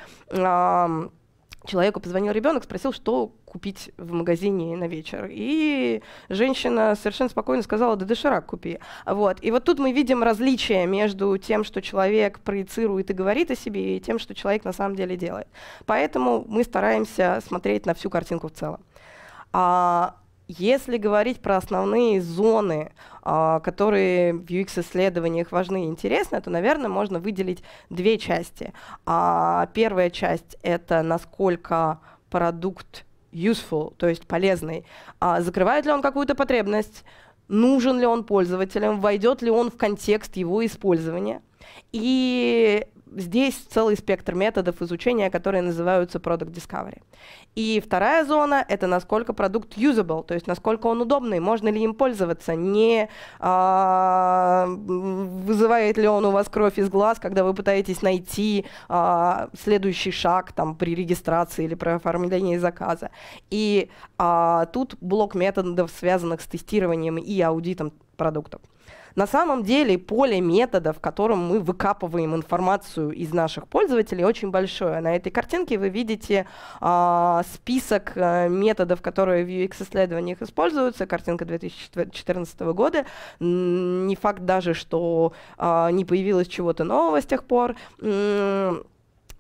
человеку позвонил ребенок, спросил, что купить в магазине на вечер. И женщина совершенно спокойно сказала, да доширак купи. Вот. И вот тут мы видим различие между тем, что человек проецирует и говорит о себе, и тем, что человек на самом деле делает. Поэтому мы стараемся смотреть на всю картинку в целом. А, если говорить про основные зоны, а, которые в UX-исследованиях важны и интересны, то, наверное, можно выделить две части. А, первая часть — это насколько продукт useful, то есть полезный. А, закрывает ли он какую-то потребность? нужен ли он пользователям, войдет ли он в контекст его использования. И здесь целый спектр методов изучения, которые называются Product Discovery. И вторая зона — это насколько продукт usable, то есть насколько он удобный, можно ли им пользоваться, не а, вызывает ли он у вас кровь из глаз, когда вы пытаетесь найти а, следующий шаг там, при регистрации или при оформлении заказа. И а, тут блок методов, связанных с тестированием и аудитом продуктов. На самом деле поле методов, которым мы выкапываем информацию из наших пользователей, очень большое. На этой картинке вы видите а, список э, методов, которые в UX-исследованиях используются. Картинка 2014 года. Не факт даже, что а, не появилось чего-то нового с тех пор.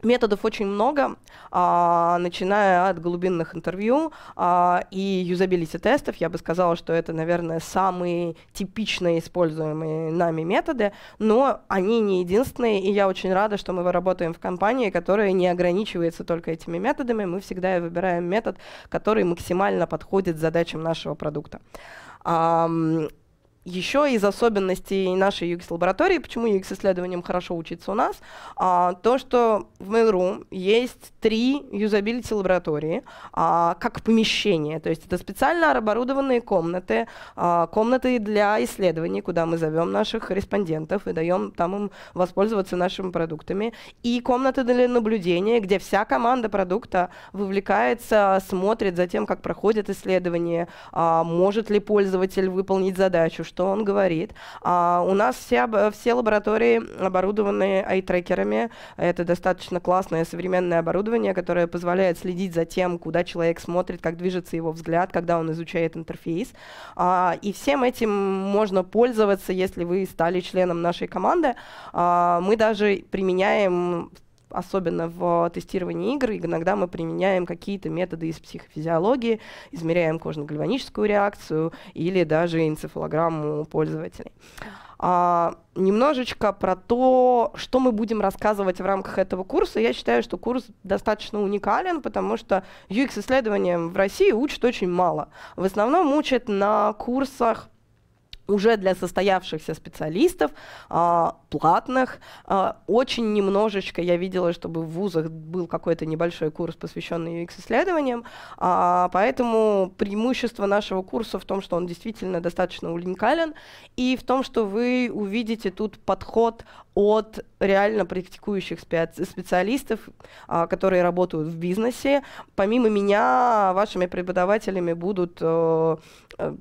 Методов очень много, а, начиная от глубинных интервью а, и юзабилити тестов. Я бы сказала, что это, наверное, самые типично используемые нами методы, но они не единственные, и я очень рада, что мы работаем в компании, которая не ограничивается только этими методами. Мы всегда выбираем метод, который максимально подходит задачам нашего продукта. Um, еще из особенностей нашей UX лаборатории, почему UX исследованиям хорошо учиться у нас, а, то, что в Mail.ru есть три юзабилити лаборатории а, как помещение, то есть это специально оборудованные комнаты, а, комнаты для исследований, куда мы зовем наших респондентов и даем там им воспользоваться нашими продуктами, и комнаты для наблюдения, где вся команда продукта вовлекается, смотрит за тем, как проходит исследование, а, может ли пользователь выполнить задачу, что он говорит. А у нас вся, все лаборатории оборудованы ай-трекерами. Это достаточно классное современное оборудование, которое позволяет следить за тем, куда человек смотрит, как движется его взгляд, когда он изучает интерфейс. А, и всем этим можно пользоваться, если вы стали членом нашей команды. А, мы даже применяем особенно в тестировании игр, иногда мы применяем какие-то методы из психофизиологии, измеряем кожно-гальваническую реакцию или даже энцефалограмму пользователей. А, немножечко про то, что мы будем рассказывать в рамках этого курса. Я считаю, что курс достаточно уникален, потому что UX-исследованиям в России учат очень мало. В основном учат на курсах уже для состоявшихся специалистов, а, платных. А, очень немножечко я видела, чтобы в вузах был какой-то небольшой курс, посвященный UX-исследованиям, а, поэтому преимущество нашего курса в том, что он действительно достаточно уникален, и в том, что вы увидите тут подход от реально практикующих специалистов, которые работают в бизнесе. Помимо меня, вашими преподавателями будут э, э,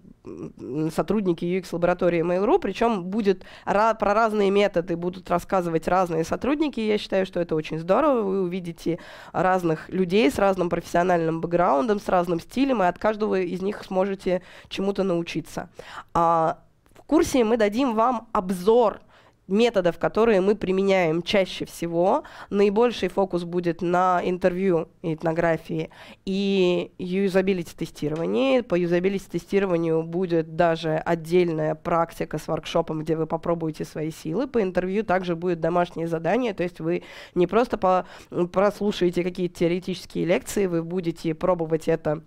сотрудники UX-лаборатории Mail.ru, причем будет про разные методы будут рассказывать разные сотрудники. Я считаю, что это очень здорово. Вы увидите разных людей с разным профессиональным бэкграундом, с разным стилем, и от каждого из них сможете чему-то научиться. А в курсе мы дадим вам обзор – методов, которые мы применяем чаще всего, наибольший фокус будет на интервью и этнографии и юзабилити-тестировании. По юзабилити-тестированию будет даже отдельная практика с воркшопом, где вы попробуете свои силы. По интервью также будет домашнее задание, то есть вы не просто по прослушаете какие-то теоретические лекции, вы будете пробовать это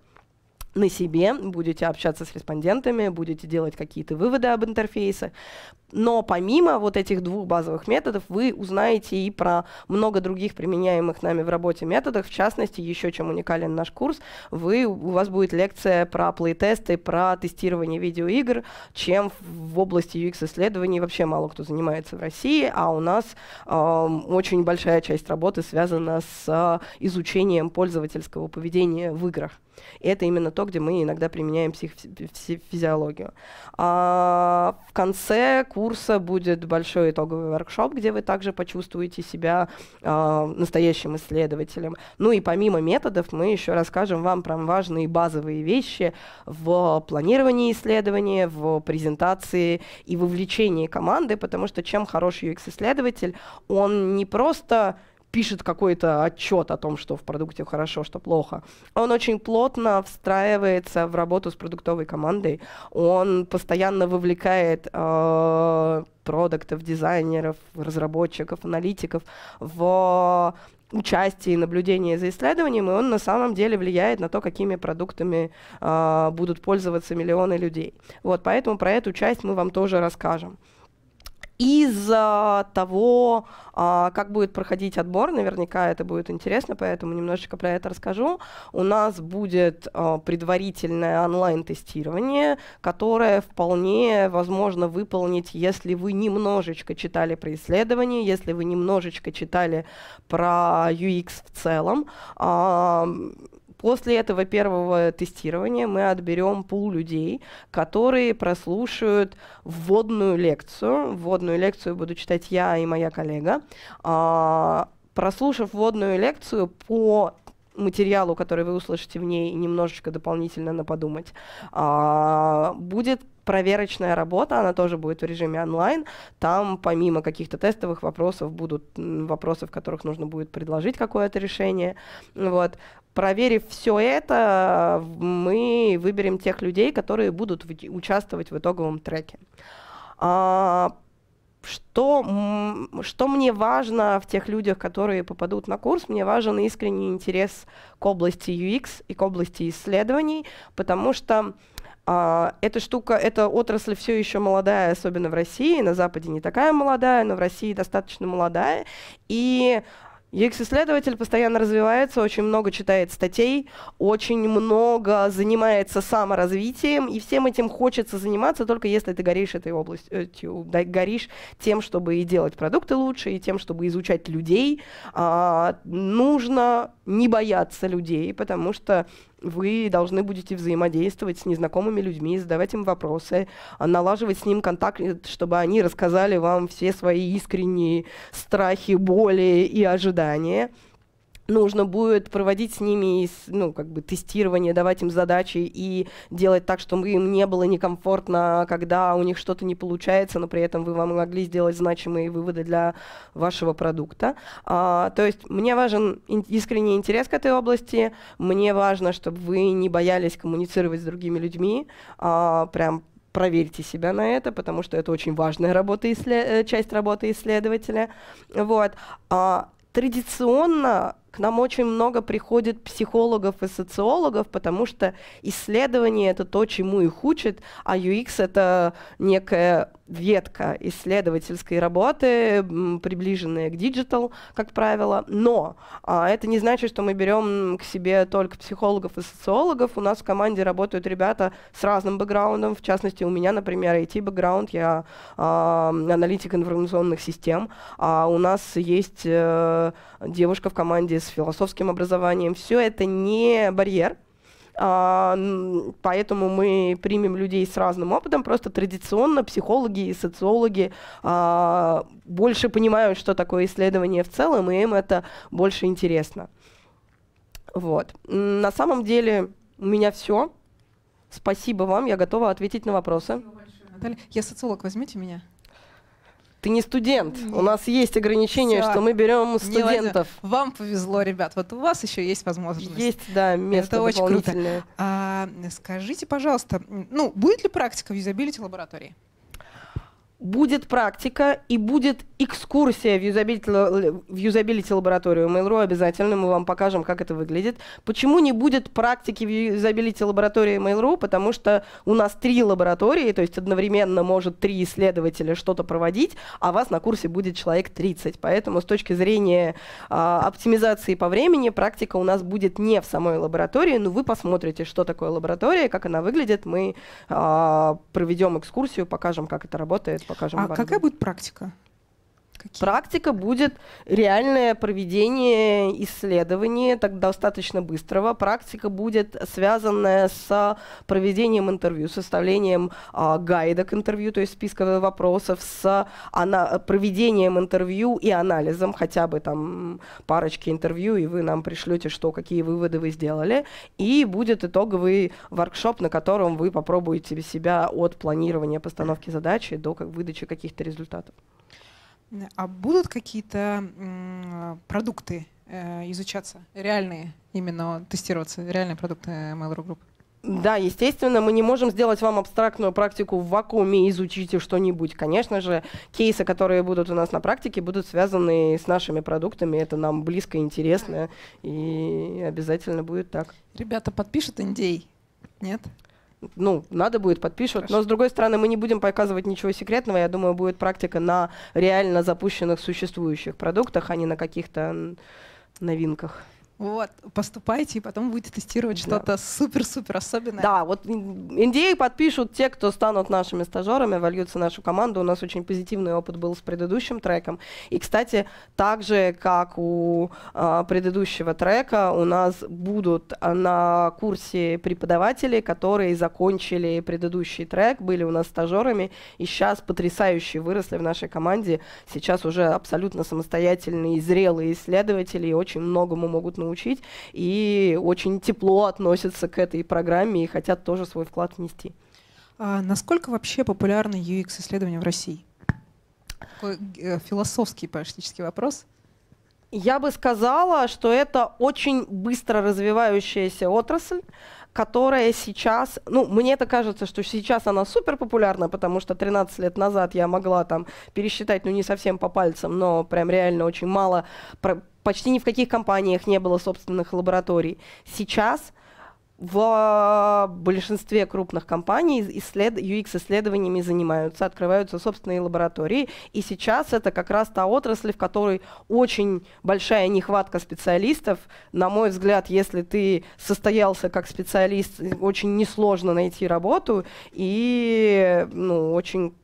на себе, будете общаться с респондентами, будете делать какие-то выводы об интерфейсах. Но помимо вот этих двух базовых методов вы узнаете и про много других применяемых нами в работе методов. В частности, еще чем уникален наш курс, вы, у вас будет лекция про плейтесты, про тестирование видеоигр, чем в области UX-исследований вообще мало кто занимается в России, а у нас э, очень большая часть работы связана с э, изучением пользовательского поведения в играх. И это именно то, где мы иногда применяем психофизиологию. А, в конце курса будет большой итоговый воркшоп, где вы также почувствуете себя э, настоящим исследователем. Ну и помимо методов мы еще расскажем вам прям важные базовые вещи в планировании исследования, в презентации и вовлечении команды, потому что чем хороший UX-исследователь, он не просто пишет какой-то отчет о том, что в продукте хорошо, что плохо. Он очень плотно встраивается в работу с продуктовой командой. Он постоянно вовлекает э, продуктов, дизайнеров, разработчиков, аналитиков в участие и наблюдение за исследованием, и он на самом деле влияет на то, какими продуктами э, будут пользоваться миллионы людей. Вот, поэтому про эту часть мы вам тоже расскажем из-за того, а, как будет проходить отбор, наверняка это будет интересно, поэтому немножечко про это расскажу. У нас будет а, предварительное онлайн-тестирование, которое вполне возможно выполнить, если вы немножечко читали про исследования, если вы немножечко читали про UX в целом. После этого первого тестирования мы отберем пул людей, которые прослушают вводную лекцию. Вводную лекцию буду читать я и моя коллега. А, прослушав вводную лекцию по материалу, который вы услышите в ней, немножечко дополнительно на подумать, а, будет проверочная работа, она тоже будет в режиме онлайн. Там помимо каких-то тестовых вопросов будут вопросы, в которых нужно будет предложить какое-то решение. Вот. Проверив все это, мы выберем тех людей, которые будут участвовать в итоговом треке. А, что, что мне важно в тех людях, которые попадут на курс, мне важен искренний интерес к области UX и к области исследований, потому что а, эта штука, эта отрасль все еще молодая, особенно в России, на Западе не такая молодая, но в России достаточно молодая, и UX-исследователь постоянно развивается, очень много читает статей, очень много занимается саморазвитием, и всем этим хочется заниматься, только если ты горишь этой областью, э, горишь тем, чтобы и делать продукты лучше, и тем, чтобы изучать людей. А, нужно не бояться людей, потому что вы должны будете взаимодействовать с незнакомыми людьми, задавать им вопросы, а, налаживать с ним контакт, э, чтобы они рассказали вам все свои искренние страхи, боли и ожидания нужно будет проводить с ними ну, как бы тестирование, давать им задачи и делать так, чтобы им не было некомфортно, когда у них что-то не получается, но при этом вы вам могли сделать значимые выводы для вашего продукта. А, то есть мне важен искренний интерес к этой области, мне важно, чтобы вы не боялись коммуницировать с другими людьми, а, прям проверьте себя на это, потому что это очень важная работа исслед... Э, часть работы исследователя. Вот. А, традиционно к нам очень много приходит психологов и социологов, потому что исследование — это то, чему их учат, а UX — это некая ветка исследовательской работы, приближенная к диджитал, как правило. Но а, это не значит, что мы берем к себе только психологов и социологов. У нас в команде работают ребята с разным бэкграундом. В частности, у меня, например, IT-бэкграунд, я а, аналитик информационных систем. А у нас есть э, девушка в команде с философским образованием, все это не барьер, а, поэтому мы примем людей с разным опытом. Просто традиционно психологи и социологи а, больше понимают, что такое исследование в целом, и им это больше интересно. Вот. На самом деле у меня все. Спасибо вам, я готова ответить на вопросы. Я социолог, возьмите меня. Ты не студент. Нет. У нас есть ограничение, что мы берем студентов. Вам повезло, ребят. Вот у вас еще есть возможность. Есть, да, место Это очень круто. А, скажите, пожалуйста, ну, будет ли практика в юзабилити лаборатории? Будет практика и будет экскурсия в юзабилити, в юзабилити лабораторию Mail.ru обязательно, мы вам покажем, как это выглядит. Почему не будет практики в юзабилити лаборатории Mail.ru? Потому что у нас три лаборатории, то есть одновременно может три исследователя что-то проводить, а вас на курсе будет человек 30. Поэтому с точки зрения а, оптимизации по времени практика у нас будет не в самой лаборатории, но вы посмотрите, что такое лаборатория, как она выглядит, мы а, проведем экскурсию, покажем, как это работает, покажем. А какая будет практика? Какие? Практика будет реальное проведение исследований, так достаточно быстрого. Практика будет связанная с проведением интервью, составлением а, гайда к интервью, то есть списка вопросов, с она, проведением интервью и анализом хотя бы там парочки интервью, и вы нам пришлете, что, какие выводы вы сделали. И будет итоговый воркшоп, на котором вы попробуете себя от планирования постановки задачи до как, выдачи каких-то результатов. А будут какие-то продукты э, изучаться, реальные именно тестироваться, реальные продукты Mail.ru Group? Да, естественно, мы не можем сделать вам абстрактную практику в вакууме, изучите что-нибудь. Конечно же, кейсы, которые будут у нас на практике, будут связаны с нашими продуктами. Это нам близко, интересно, и обязательно будет так. Ребята, подпишут индей? Нет? ну, надо будет подпишут. Но, с другой стороны, мы не будем показывать ничего секретного. Я думаю, будет практика на реально запущенных существующих продуктах, а не на каких-то новинках. Вот, поступайте, и потом будете тестировать что-то супер-супер особенное. Да, вот NDA подпишут те, кто станут нашими стажерами, вольются в нашу команду. У нас очень позитивный опыт был с предыдущим треком. И, кстати, так же, как у а, предыдущего трека, у нас будут а, на курсе преподаватели, которые закончили предыдущий трек, были у нас стажерами, и сейчас потрясающе выросли в нашей команде. Сейчас уже абсолютно самостоятельные, зрелые исследователи, и очень многому могут научиться нужно учить, и очень тепло относятся к этой программе и хотят тоже свой вклад внести. А насколько вообще популярны UX-исследования в России? Такой э, философский практически вопрос. Я бы сказала, что это очень быстро развивающаяся отрасль, которая сейчас, ну, мне это кажется, что сейчас она супер популярна, потому что 13 лет назад я могла там пересчитать, ну, не совсем по пальцам, но прям реально очень мало про почти ни в каких компаниях не было собственных лабораторий. Сейчас в большинстве крупных компаний исслед... UX-исследованиями занимаются, открываются собственные лаборатории. И сейчас это как раз та отрасль, в которой очень большая нехватка специалистов. На мой взгляд, если ты состоялся как специалист, очень несложно найти работу и ну, очень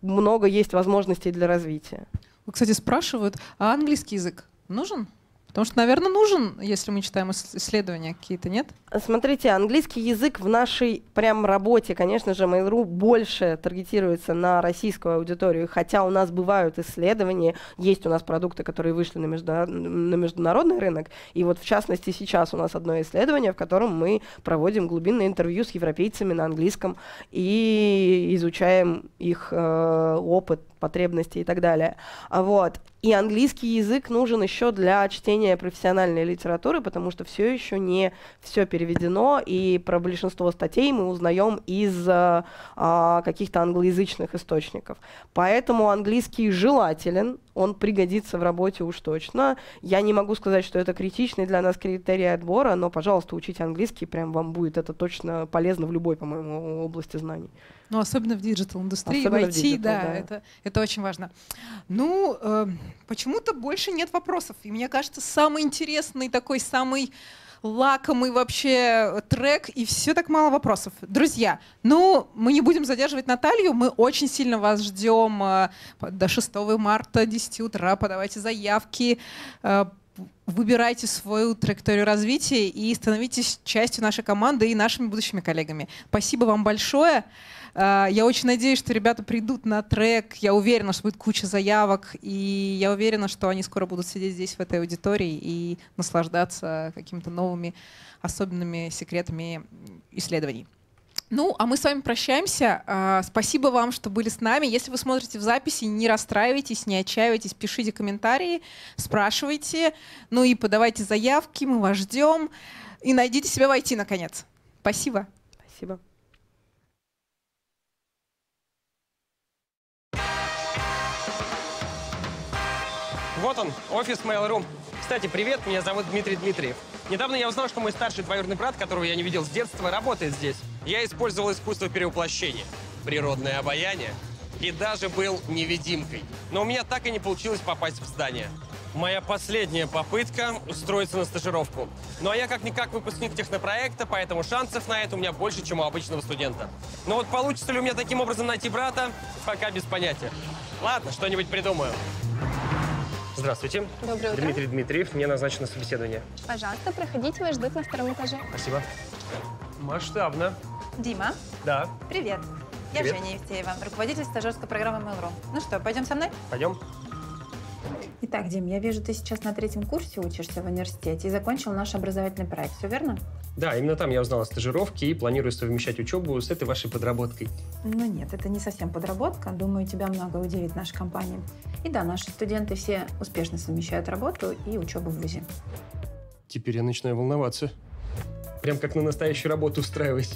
много есть возможностей для развития. Кстати, спрашивают, а английский язык? Нужен? Потому что, наверное, нужен, если мы читаем исследования какие-то, нет? Смотрите, английский язык в нашей прям работе, конечно же, Mail.ru больше таргетируется на российскую аудиторию, хотя у нас бывают исследования, есть у нас продукты, которые вышли на, междуна... на международный рынок, и вот в частности сейчас у нас одно исследование, в котором мы проводим глубинное интервью с европейцами на английском и изучаем их э, опыт потребностей и так далее. А вот. И английский язык нужен еще для чтения профессиональной литературы, потому что все еще не все переведено, и про большинство статей мы узнаем из э, а, каких-то англоязычных источников. Поэтому английский желателен, он пригодится в работе уж точно. Я не могу сказать, что это критичный для нас критерий отбора, но, пожалуйста, учите английский, прям вам будет это точно полезно в любой, по-моему, области знаний. Ну, особенно в диджитал-индустрии, в IT, digital, да, да. Это, это очень важно. Ну, э, почему-то больше нет вопросов. И мне кажется, самый интересный такой, самый лакомый вообще трек, и все так мало вопросов. Друзья, ну, мы не будем задерживать Наталью, мы очень сильно вас ждем э, до 6 марта, 10 утра, подавайте заявки, э, выбирайте свою траекторию развития и становитесь частью нашей команды и нашими будущими коллегами. Спасибо вам большое. А, я очень надеюсь, что ребята придут на трек. Я уверена, что будет куча заявок. И я уверена, что они скоро будут сидеть здесь, в этой аудитории, и наслаждаться какими-то новыми особенными секретами исследований. Ну, а мы с вами прощаемся. А, спасибо вам, что были с нами. Если вы смотрите в записи, не расстраивайтесь, не отчаивайтесь, пишите комментарии, спрашивайте, ну и подавайте заявки, мы вас ждем. И найдите себя войти, наконец. Спасибо. Спасибо. Вот он, офис Mail.ru. Кстати, привет, меня зовут Дмитрий Дмитриев. Недавно я узнал, что мой старший двоюродный брат, которого я не видел с детства, работает здесь. Я использовал искусство перевоплощения, природное обаяние и даже был невидимкой. Но у меня так и не получилось попасть в здание. Моя последняя попытка устроиться на стажировку. Ну а я как-никак выпускник технопроекта, поэтому шансов на это у меня больше, чем у обычного студента. Но вот получится ли у меня таким образом найти брата, пока без понятия. Ладно, что-нибудь придумаю. Здравствуйте. Доброе утро. Дмитрий Дмитриев. Мне назначено собеседование. Пожалуйста, проходите, вас ждут на втором этаже. Спасибо. Масштабно. Дима. Да. Привет. Я Женя Евтеева, руководитель стажерской программы Mail.ru. Ну что, пойдем со мной? Пойдем. Итак, Дим, я вижу, ты сейчас на третьем курсе учишься в университете и закончил наш образовательный проект, все верно? Да, именно там я узнал о стажировке и планирую совмещать учебу с этой вашей подработкой. Ну нет, это не совсем подработка. Думаю, тебя много удивит наша компания. И да, наши студенты все успешно совмещают работу и учебу в ВУЗе. Теперь я начинаю волноваться. Прям как на настоящую работу устраиваюсь.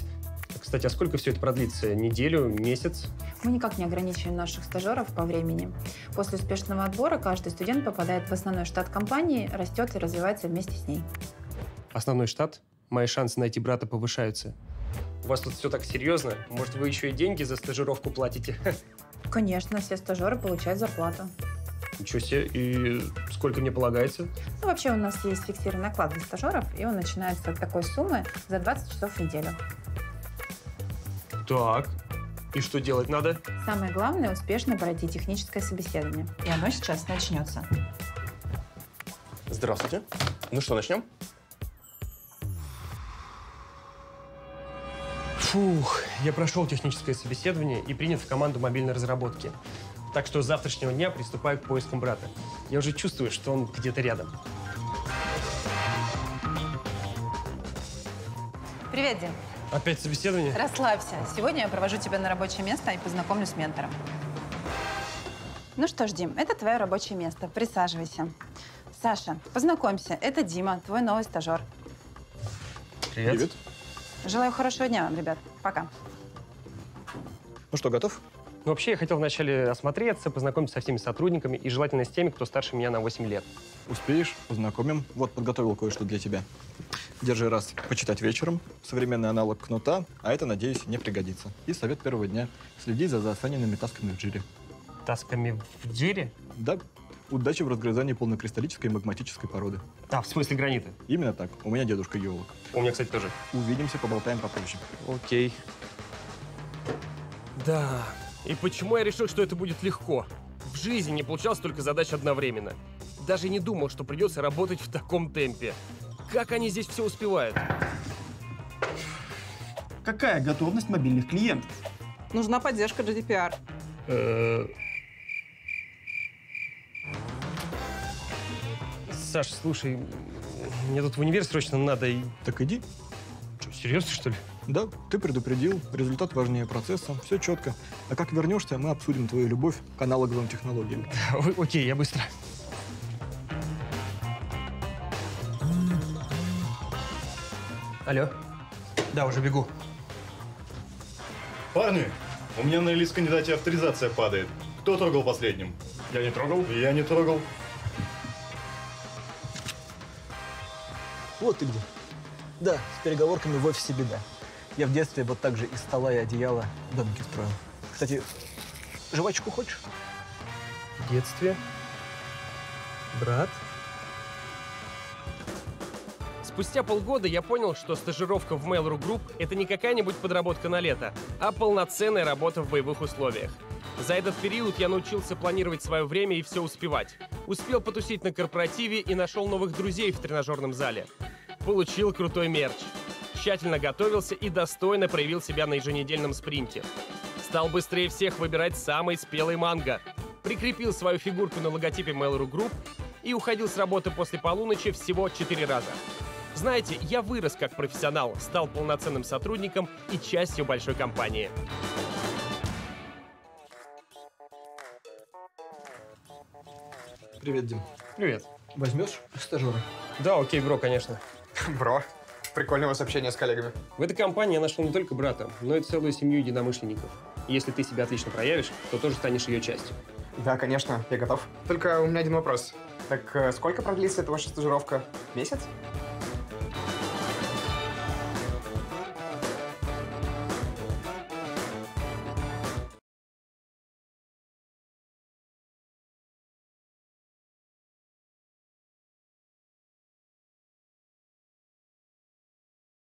Кстати, а сколько все это продлится? Неделю, месяц? Мы никак не ограничиваем наших стажеров по времени. После успешного отбора каждый студент попадает в основной штат компании, растет и развивается вместе с ней. Основной штат? Мои шансы найти брата повышаются. У вас тут все так серьезно? Может, вы еще и деньги за стажировку платите? Конечно, все стажеры получают зарплату. Ничего себе. И сколько мне полагается? Ну, вообще у нас есть фиксированный оклад для стажеров, и он начинается от такой суммы за 20 часов в неделю. Так, и что делать надо? Самое главное – успешно пройти техническое собеседование. И оно сейчас начнется. Здравствуйте. Ну что, начнем? Фух, я прошел техническое собеседование и принят в команду мобильной разработки. Так что с завтрашнего дня приступаю к поискам брата. Я уже чувствую, что он где-то рядом. Привет, Дим. Опять собеседование? Расслабься. Сегодня я провожу тебя на рабочее место и познакомлю с ментором. Ну что ж, Дим, это твое рабочее место. Присаживайся. Саша, познакомься. Это Дима, твой новый стажер. Привет. Привет. Желаю хорошего дня вам, ребят. Пока. Ну что, готов? Ну, вообще, я хотел вначале осмотреться, познакомиться со всеми сотрудниками и желательно с теми, кто старше меня на 8 лет. Успеешь? Познакомим. Вот, подготовил кое-что для тебя. Держи раз почитать вечером, современный аналог кнута, а это, надеюсь, не пригодится. И совет первого дня. Следи за заосаненными тасками в джире. Тасками в джире? Да. Удачи в разгрызании полнокристаллической и магматической породы. А, в смысле граниты? Именно так. У меня дедушка геолог. У меня, кстати, тоже. Увидимся, поболтаем попозже. Окей. Да. И почему я решил, что это будет легко? В жизни не получалось только задач одновременно. Даже не думал, что придется работать в таком темпе. Как они здесь все успевают? Какая готовность мобильных клиентов? Нужна поддержка GDPR. Э, Саш, слушай, мне тут в универ срочно надо. Так иди. Что, серьезно, что ли? Да, ты предупредил, результат важнее процесса, все четко. А как вернешься, мы обсудим твою любовь к аналоговым технологиям. окей, я быстро. Алло. Да, уже бегу. Парни, у меня на лист кандидате авторизация падает. Кто трогал последним? Я не трогал. Я не трогал. Вот ты где. Да, с переговорками в офисе беда. Я в детстве вот так же из стола и одеяла домики строил. Кстати, жвачку хочешь? В детстве брат Спустя полгода я понял, что стажировка в Mail.ru Group — это не какая-нибудь подработка на лето, а полноценная работа в боевых условиях. За этот период я научился планировать свое время и все успевать. Успел потусить на корпоративе и нашел новых друзей в тренажерном зале. Получил крутой мерч. Тщательно готовился и достойно проявил себя на еженедельном спринте. Стал быстрее всех выбирать самый спелый манго. Прикрепил свою фигурку на логотипе Mail.ru Group и уходил с работы после полуночи всего четыре раза. Знаете, я вырос как профессионал, стал полноценным сотрудником и частью большой компании. Привет, Дим. Привет. Возьмешь стажера? Да, окей, бро, конечно. Бро. Прикольного сообщения с коллегами. В этой компании я нашел не только брата, но и целую семью единомышленников. И если ты себя отлично проявишь, то тоже станешь ее частью. Да, конечно, я готов. Только у меня один вопрос. Так э, сколько продлится эта ваша стажировка? Месяц?